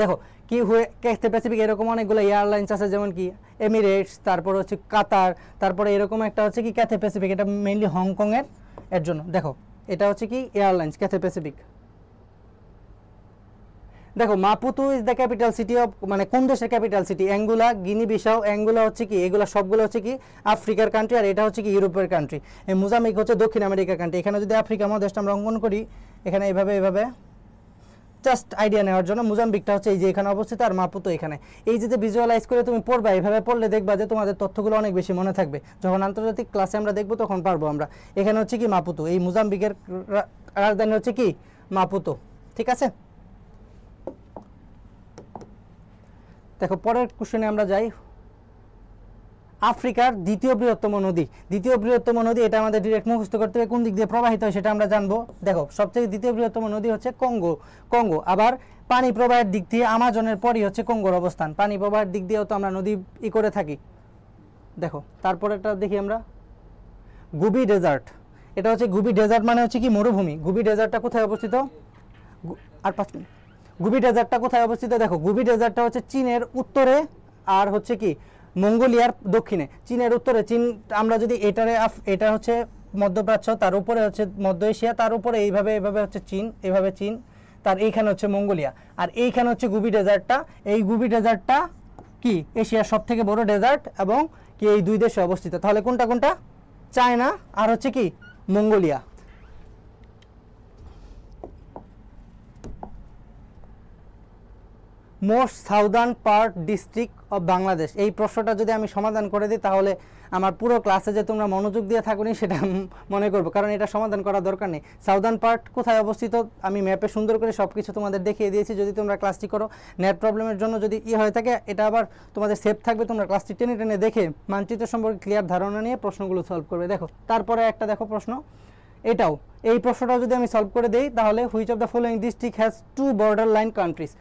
দেখো কি হয়ে ক্যাথে প্যাসিফিক এরকম অনেকগুলো এয়ারলাইন্স আছে যেমন কি এমিরেটস তারপর হচ্ছে কাতার তারপরে এরকম একটা হচ্ছে কি ক্যাথে প্যাসিফিক এটা মেইনলি হংকংয়ের এর জন্য দেখো এটা হচ্ছে কি এয়ারলাইন্স ক্যাথে প্যাসিফিক দেখো Maputo is the capital city of মানে কোন দেশের ক্যাপিটাল সিটি অ্যাঙ্গুলা গিনি বিশাও অ্যাঙ্গুলা হচ্ছে কি এগুলো সবগুলো হচ্ছে কি আফ্রিকার কান্ট্রি আর এটা হচ্ছে কি ইউরোপের কান্ট্রি মোজাম্বিক হচ্ছে দক্ষিণ আমেরিকার কান্ট্রি এখানে যদি আফ্রিকা মহাদেশটা আমরা অঙ্কন করি এখানে এভাবে এভাবে জাস্ট আইডিয়া নেওয়ার জন্য মুজাম্বিকটা হচ্ছে এই যে এখানে অবস্থিত আর মাপুতো এখানে এই যে ভিজুয়ালাইজ করে তুমি পড়বা এইভাবে পড়লে দেখবা যে তোমাদের তথ্যগুলো অনেক বেশি মনে থাকবে যখন আন্তর্জাতিক ক্লাসে আমরা দেখবো তখন পারবো আমরা এখানে হচ্ছে কি মাপুতো এই মুজাম্বিকের রাজধানী হচ্ছে কি মাপুতো ঠিক আছে দেখো পরের কোশ্চেনে আমরা যাই আফ্রিকার দ্বিতীয় বৃহত্তম নদী দ্বিতীয় বৃহত্তম নদী এটা আমাদের ডিরেক্ট মুখস্থ করতে হবে কোন দিক দিয়ে প্রবাহিত হয় সেটা আমরা জানবো দেখো সবচেয়ে দ্বিতীয় বৃহত্তম নদী হচ্ছে কঙ্গো কঙ্গো আবার পানি প্রবাহের দিক দিয়ে আমাজনের পরই হচ্ছে কঙ্গোর অবস্থান পানি প্রবাহের দিক দিয়েও তো আমরা নদী ই করে থাকি দেখো তারপরেটা দেখি আমরা গুবি ডেজার্ট এটা হচ্ছে গুবি ডেজার্ট মানে হচ্ছে কি মরুভূমি গুবি ডেজার্টটা কোথায় অবস্থিত আর পাঁচ মিনিট গুবি ডেজার্টটা কোথায় অবস্থিত দেখো গুবি ডেজার্টটা হচ্ছে চীনের উত্তরে আর হচ্ছে কি মঙ্গোলিয়ার দক্ষিণে চীনের উত্তরে চীন আমরা যদি এটারে এটা হচ্ছে মধ্যপ্রাচ্য তার উপরে হচ্ছে মধ্য এশিয়া তার উপরে এইভাবে এইভাবে হচ্ছে চীন এভাবে চীন তার এইখানে হচ্ছে মঙ্গোলিয়া আর এইখানে হচ্ছে গুবি ডেজার্টটা এই গুবি ডেজার্টটা কি এশিয়ার সব থেকে বড় ডেজার্ট এবং কি এই দুই দেশে অবস্থিত তাহলে কোনটা কোনটা চায়না আর হচ্ছে কি Mongolia most southern part district of Bangladesh এই প্রশ্নটা যদি আমি সমাধান করে দিই তাহলে আমার পুরো ক্লাসে যে তোমরা মনোযোগ দিয়ে থাকুনি সেটা মনে করবো কারণ এটা সমাধান করা দরকার নেই সাউদার্ন পার্ট কোথায় অবস্থিত আমি ম্যাপে সুন্দর করে সব কিছু তোমাদের দেখিয়ে দিয়েছি যদি তোমরা ক্লাসটি করো নেট প্রবলেমের জন্য যদি ই হয়ে থাকে এটা আবার তোমাদের সেফ থাকবে তোমরা ক্লাসটি টেনে টেনে দেখে মানচিত্র সম্পর্কে ক্লিয়ার ধারণা নিয়ে প্রশ্নগুলো সলভ করবে দেখো তারপরে একটা দেখো প্রশ্ন এটাও এই প্রশ্নটাও যদি আমি সলভ করে দিই তাহলে which of the following district has two border line countries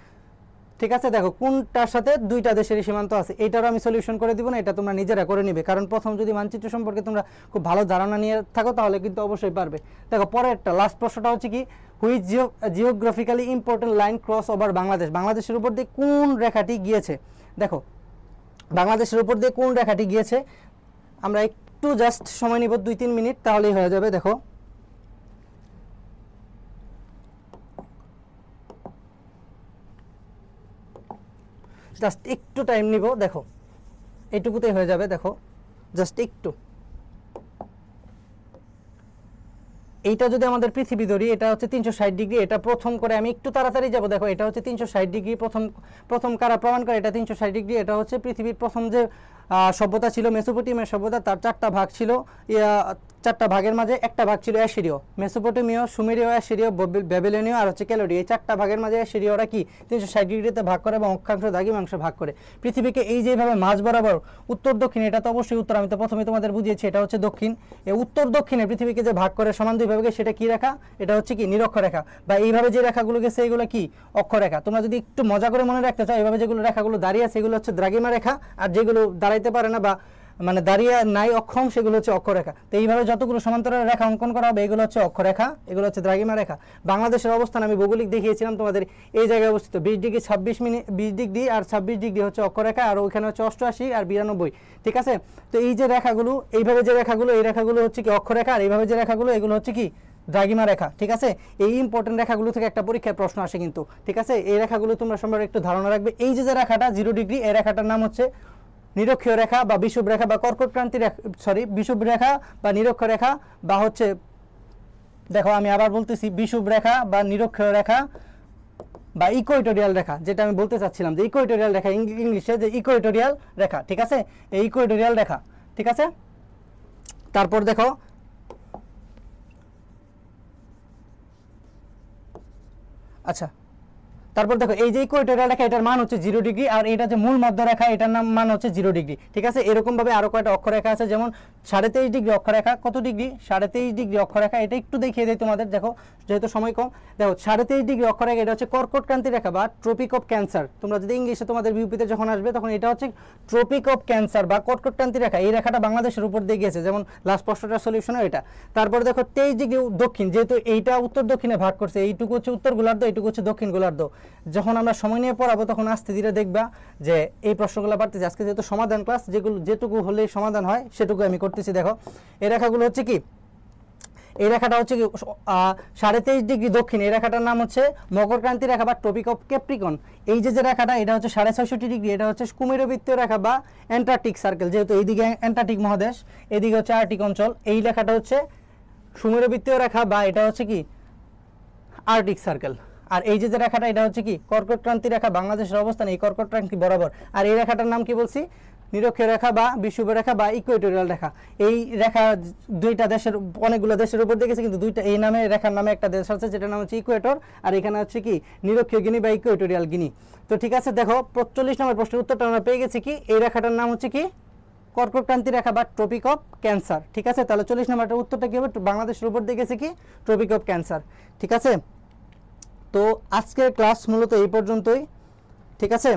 ঠিক আছে দেখো কোনটার সাথে দুইটা দেশের সীমান্ত আছে এটারও আমি সলিউশন করে দিব না এটা তোমরা নিজেরা করে নিবে কারণ প্রথম যদি মানচিত্র সম্পর্কে তোমরা খুব ভালো ধারণা নিয়ে থাকো তাহলে কিন্তু অবশ্যই পারবে দেখো পরেরটা লাস্ট প্রশ্নটা হচ্ছে কি which geo geographically important line cross over Bangladesh বাংলাদেশের উপর দিয়ে কোন রেখাটি গিয়েছে দেখো বাংলাদেশের উপর দিয়ে কোন রেখাটি গিয়েছে আমরা একটু জাস্ট সময় নিব দুই তিন মিনিট তাহলেই হয়ে যাবে দেখো জাস্ট একটু টাইম নিব দেখো এটুকুতে হয়ে যাবে দেখো জাস্ট একটু এইটা যদি আমাদের পৃথিবী ধরি এটা হচ্ছে তিনশো ষাট ডিগ্রি এটা প্রথম করে আমি একটু তাড়াতাড়ি যাব দেখো এটা হচ্ছে তিনশো ষাট ডিগ্রি প্রথম প্রথম কারা প্রমাণ করে এটা তিনশো ষাট ডিগ্রি এটা হচ্ছে পৃথিবীর প্রথম যে সভ্যতা ছিল মেসোপটেমিয়া সভ্যতা তার চারটা ভাগ ছিল চারটা ভাগের মাঝে একটা ভাগ ছিল অ্যাসিরীয় মেসোপটেমীয় সুমেরীয় অ্যাসিরীয় ব্যাবিলনীয় আর হচ্ছে ক্যালোরি এই চারটা ভাগের মাঝে অ্যাসিরীয়রা কি তিনশো ষাট ডিগ্রিতে ভাগ করে এবং অক্ষাংশ দাগিমাংশ ভাগ করে পৃথিবীকে এই যেভাবে মাঝ বরাবর উত্তর দক্ষিণে এটা তো অবশ্যই উত্তর আমি তো প্রথমে তোমাদের বুঝিয়েছি এটা হচ্ছে দক্ষিণ এই উত্তর দক্ষিণে পৃথিবীকে যে ভাগ করে সমান দুইভাবে সেটা কি রেখা এটা হচ্ছে কি নিরক্ষ রেখা বা এইভাবে যে রেখাগুলো গেছে এগুলো কি অক্ষরেখা তোমরা যদি একটু মজা করে মনে রাখতে চাও এইভাবে যেগুলো রেখাগুলো দাঁড়িয়ে আছে এগুলো হচ্ছে দ্রাগিমা রেখা আর যেগুলো দাঁড়াইতে পারে না বা মানে দাঁড়িয়ে নাই অক্ষম সেগুলো হচ্ছে অক্ষরেখা তো এইভাবে যতগুলো সমান্তরাল রেখা অঙ্কন করা হবে এগুলো হচ্ছে অক্ষরেখা এগুলো হচ্ছে দ্রাগিমা রেখা বাংলাদেশের অবস্থান আমি ভৌগোলিক দেখিয়েছিলাম তোমাদের এই জায়গায় অবস্থিত বিশ ডিগ্রি ছাব্বিশ মিনিট বিশ ডিগ্রি আর ছাব্বিশ ডিগ্রি হচ্ছে অক্ষরেখা আর ওইখানে হচ্ছে অষ্টআশি আর বিরানব্বই ঠিক আছে তো এই যে রেখাগুলো এইভাবে যে রেখাগুলো এই রেখাগুলো হচ্ছে কি অক্ষরেখা আর এইভাবে যে রেখাগুলো এগুলো হচ্ছে কি দ্রাগিমা রেখা ঠিক আছে এই ইম্পর্টেন্ট রেখাগুলো থেকে একটা পরীক্ষায় প্রশ্ন আসে কিন্তু ঠিক আছে এই রেখাগুলো তোমরা সম্পর্কে একটু ধারণা রাখবে এই যে যে রেখাটা জিরো ডিগ্রি এই রেখাটার নাম হচ্ছে নিরক্ষীয় রেখা বা বিষুব রেখা বা কর্কটক্রান্তি সরি বিষুব রেখা বা নিরক্ষ রেখা বা হচ্ছে দেখো আমি আবার বলতেছি বিষুব রেখা বা নিরক্ষীয় রেখা বা ইকোয়েটোরিয়াল রেখা যেটা আমি বলতে চাচ্ছিলাম যে ইকোয়েটোরিয়াল রেখা ইংলিশে যে ইকোয়েটোরিয়াল রেখা ঠিক আছে এই ইকোয়েটোরিয়াল রেখা ঠিক আছে তারপর দেখো আচ্ছা তারপর দেখো এই যে ইকুয়েটরিয়াল রেখা এটার মান হচ্ছে জিরো ডিগ্রি আর এটা যে মূল মধ্য রেখা এটার নাম মান হচ্ছে জিরো ডিগ্রি ঠিক আছে এরকমভাবে আরও কয়েকটা অক্ষরেখা আছে যেমন সাড়ে তেইশ ডিগ্রি অক্ষরেখা কত ডিগ্রি সাড়ে তেইশ ডিগ্রি অক্ষরেখা এটা একটু দেখিয়ে দেয় তোমাদের দেখো যেহেতু সময় কম দেখো সাড়ে তেইশ ডিগ্রি অক্ষরেখা এটা হচ্ছে কর্কটক্রান্তি রেখা বা ট্রপিক অফ ক্যান্সার তোমরা যদি ইংলিশে তোমাদের বিউপিতে যখন আসবে তখন এটা হচ্ছে ট্রপিক অফ ক্যান্সার বা কর্কটক্রান্তি রেখা এই রেখাটা বাংলাদেশের উপর দিয়ে গেছে যেমন লাস্ট পষ্টটা সলিউশনও এটা তারপরে দেখো তেইশ ডিগ্রি দক্ষিণ যেহেতু এইটা উত্তর দক্ষিণে ভাগ করছে এইটুকু হচ্ছে উত্তর গোলার্ধ এইটুকু হচ্ছে দক্ষিণ গোলার্ধ যখন আমরা সময় নিয়ে পড়াবো তখন আস্তে ধীরে দেখবা যে এই প্রশ্নগুলো বাড়তেছে আজকে যেহেতু সমাধান ক্লাস যেগুলো যেটুকু হলে সমাধান হয় সেটুকু আমি করতেছি দেখো এই রেখাগুলো হচ্ছে কি এই রেখাটা হচ্ছে কি সাড়ে তেইশ ডিগ্রি দক্ষিণ এই রেখাটার নাম হচ্ছে মকরক্রান্তি রেখা বা টপিক অফ ক্যাপ্রিকন এই যে যে রেখাটা এটা হচ্ছে সাড়ে ছয়ষট্টি ডিগ্রি এটা হচ্ছে কুমিরবৃত্তীয় রেখা বা অ্যান্টার্কটিক সার্কেল যেহেতু এইদিকে অ্যান্টার্কটিক মহাদেশ এদিকে হচ্ছে আর্টিক অঞ্চল এই লেখাটা হচ্ছে সুমেরবৃত্তীয় রেখা বা এটা হচ্ছে কি আর্টিক সার্কেল আর এই যে যে রেখাটা এটা হচ্ছে কি কর্কট ক্রান্তি রেখা বাংলাদেশের অবস্থান এই কর্কট ক্রান্তি বরাবর আর এই রেখাটার নাম কি বলছি নিরক্ষীয় রেখা বা বিষুব রেখা বা ইকুয়েটোরিয়াল রেখা এই রেখা দুইটা দেশের অনেকগুলো দেশের উপর দেখেছে কিন্তু দুইটা এই নামে রেখার নামে একটা দেশ আছে যেটার নাম হচ্ছে ইকুয়েটর আর এখানে হচ্ছে কি নিরক্ষীয় গিনি বা ইকুয়েটোরিয়াল গিনি তো ঠিক আছে দেখো চল্লিশ নম্বর প্রশ্নের উত্তরটা আমরা পেয়ে গেছি কি এই রেখাটার নাম হচ্ছে কি কর্কটক্রান্তি রেখা বা ট্রপিক অফ ক্যান্সার ঠিক আছে তাহলে চল্লিশ নম্বরটার উত্তরটা কি হবে বাংলাদেশের উপর দেখেছে কি ট্রপিক অফ ক্যান্সার ঠিক আছে তো আজকের ক্লাস মূলত এই পর্যন্তই ঠিক আছে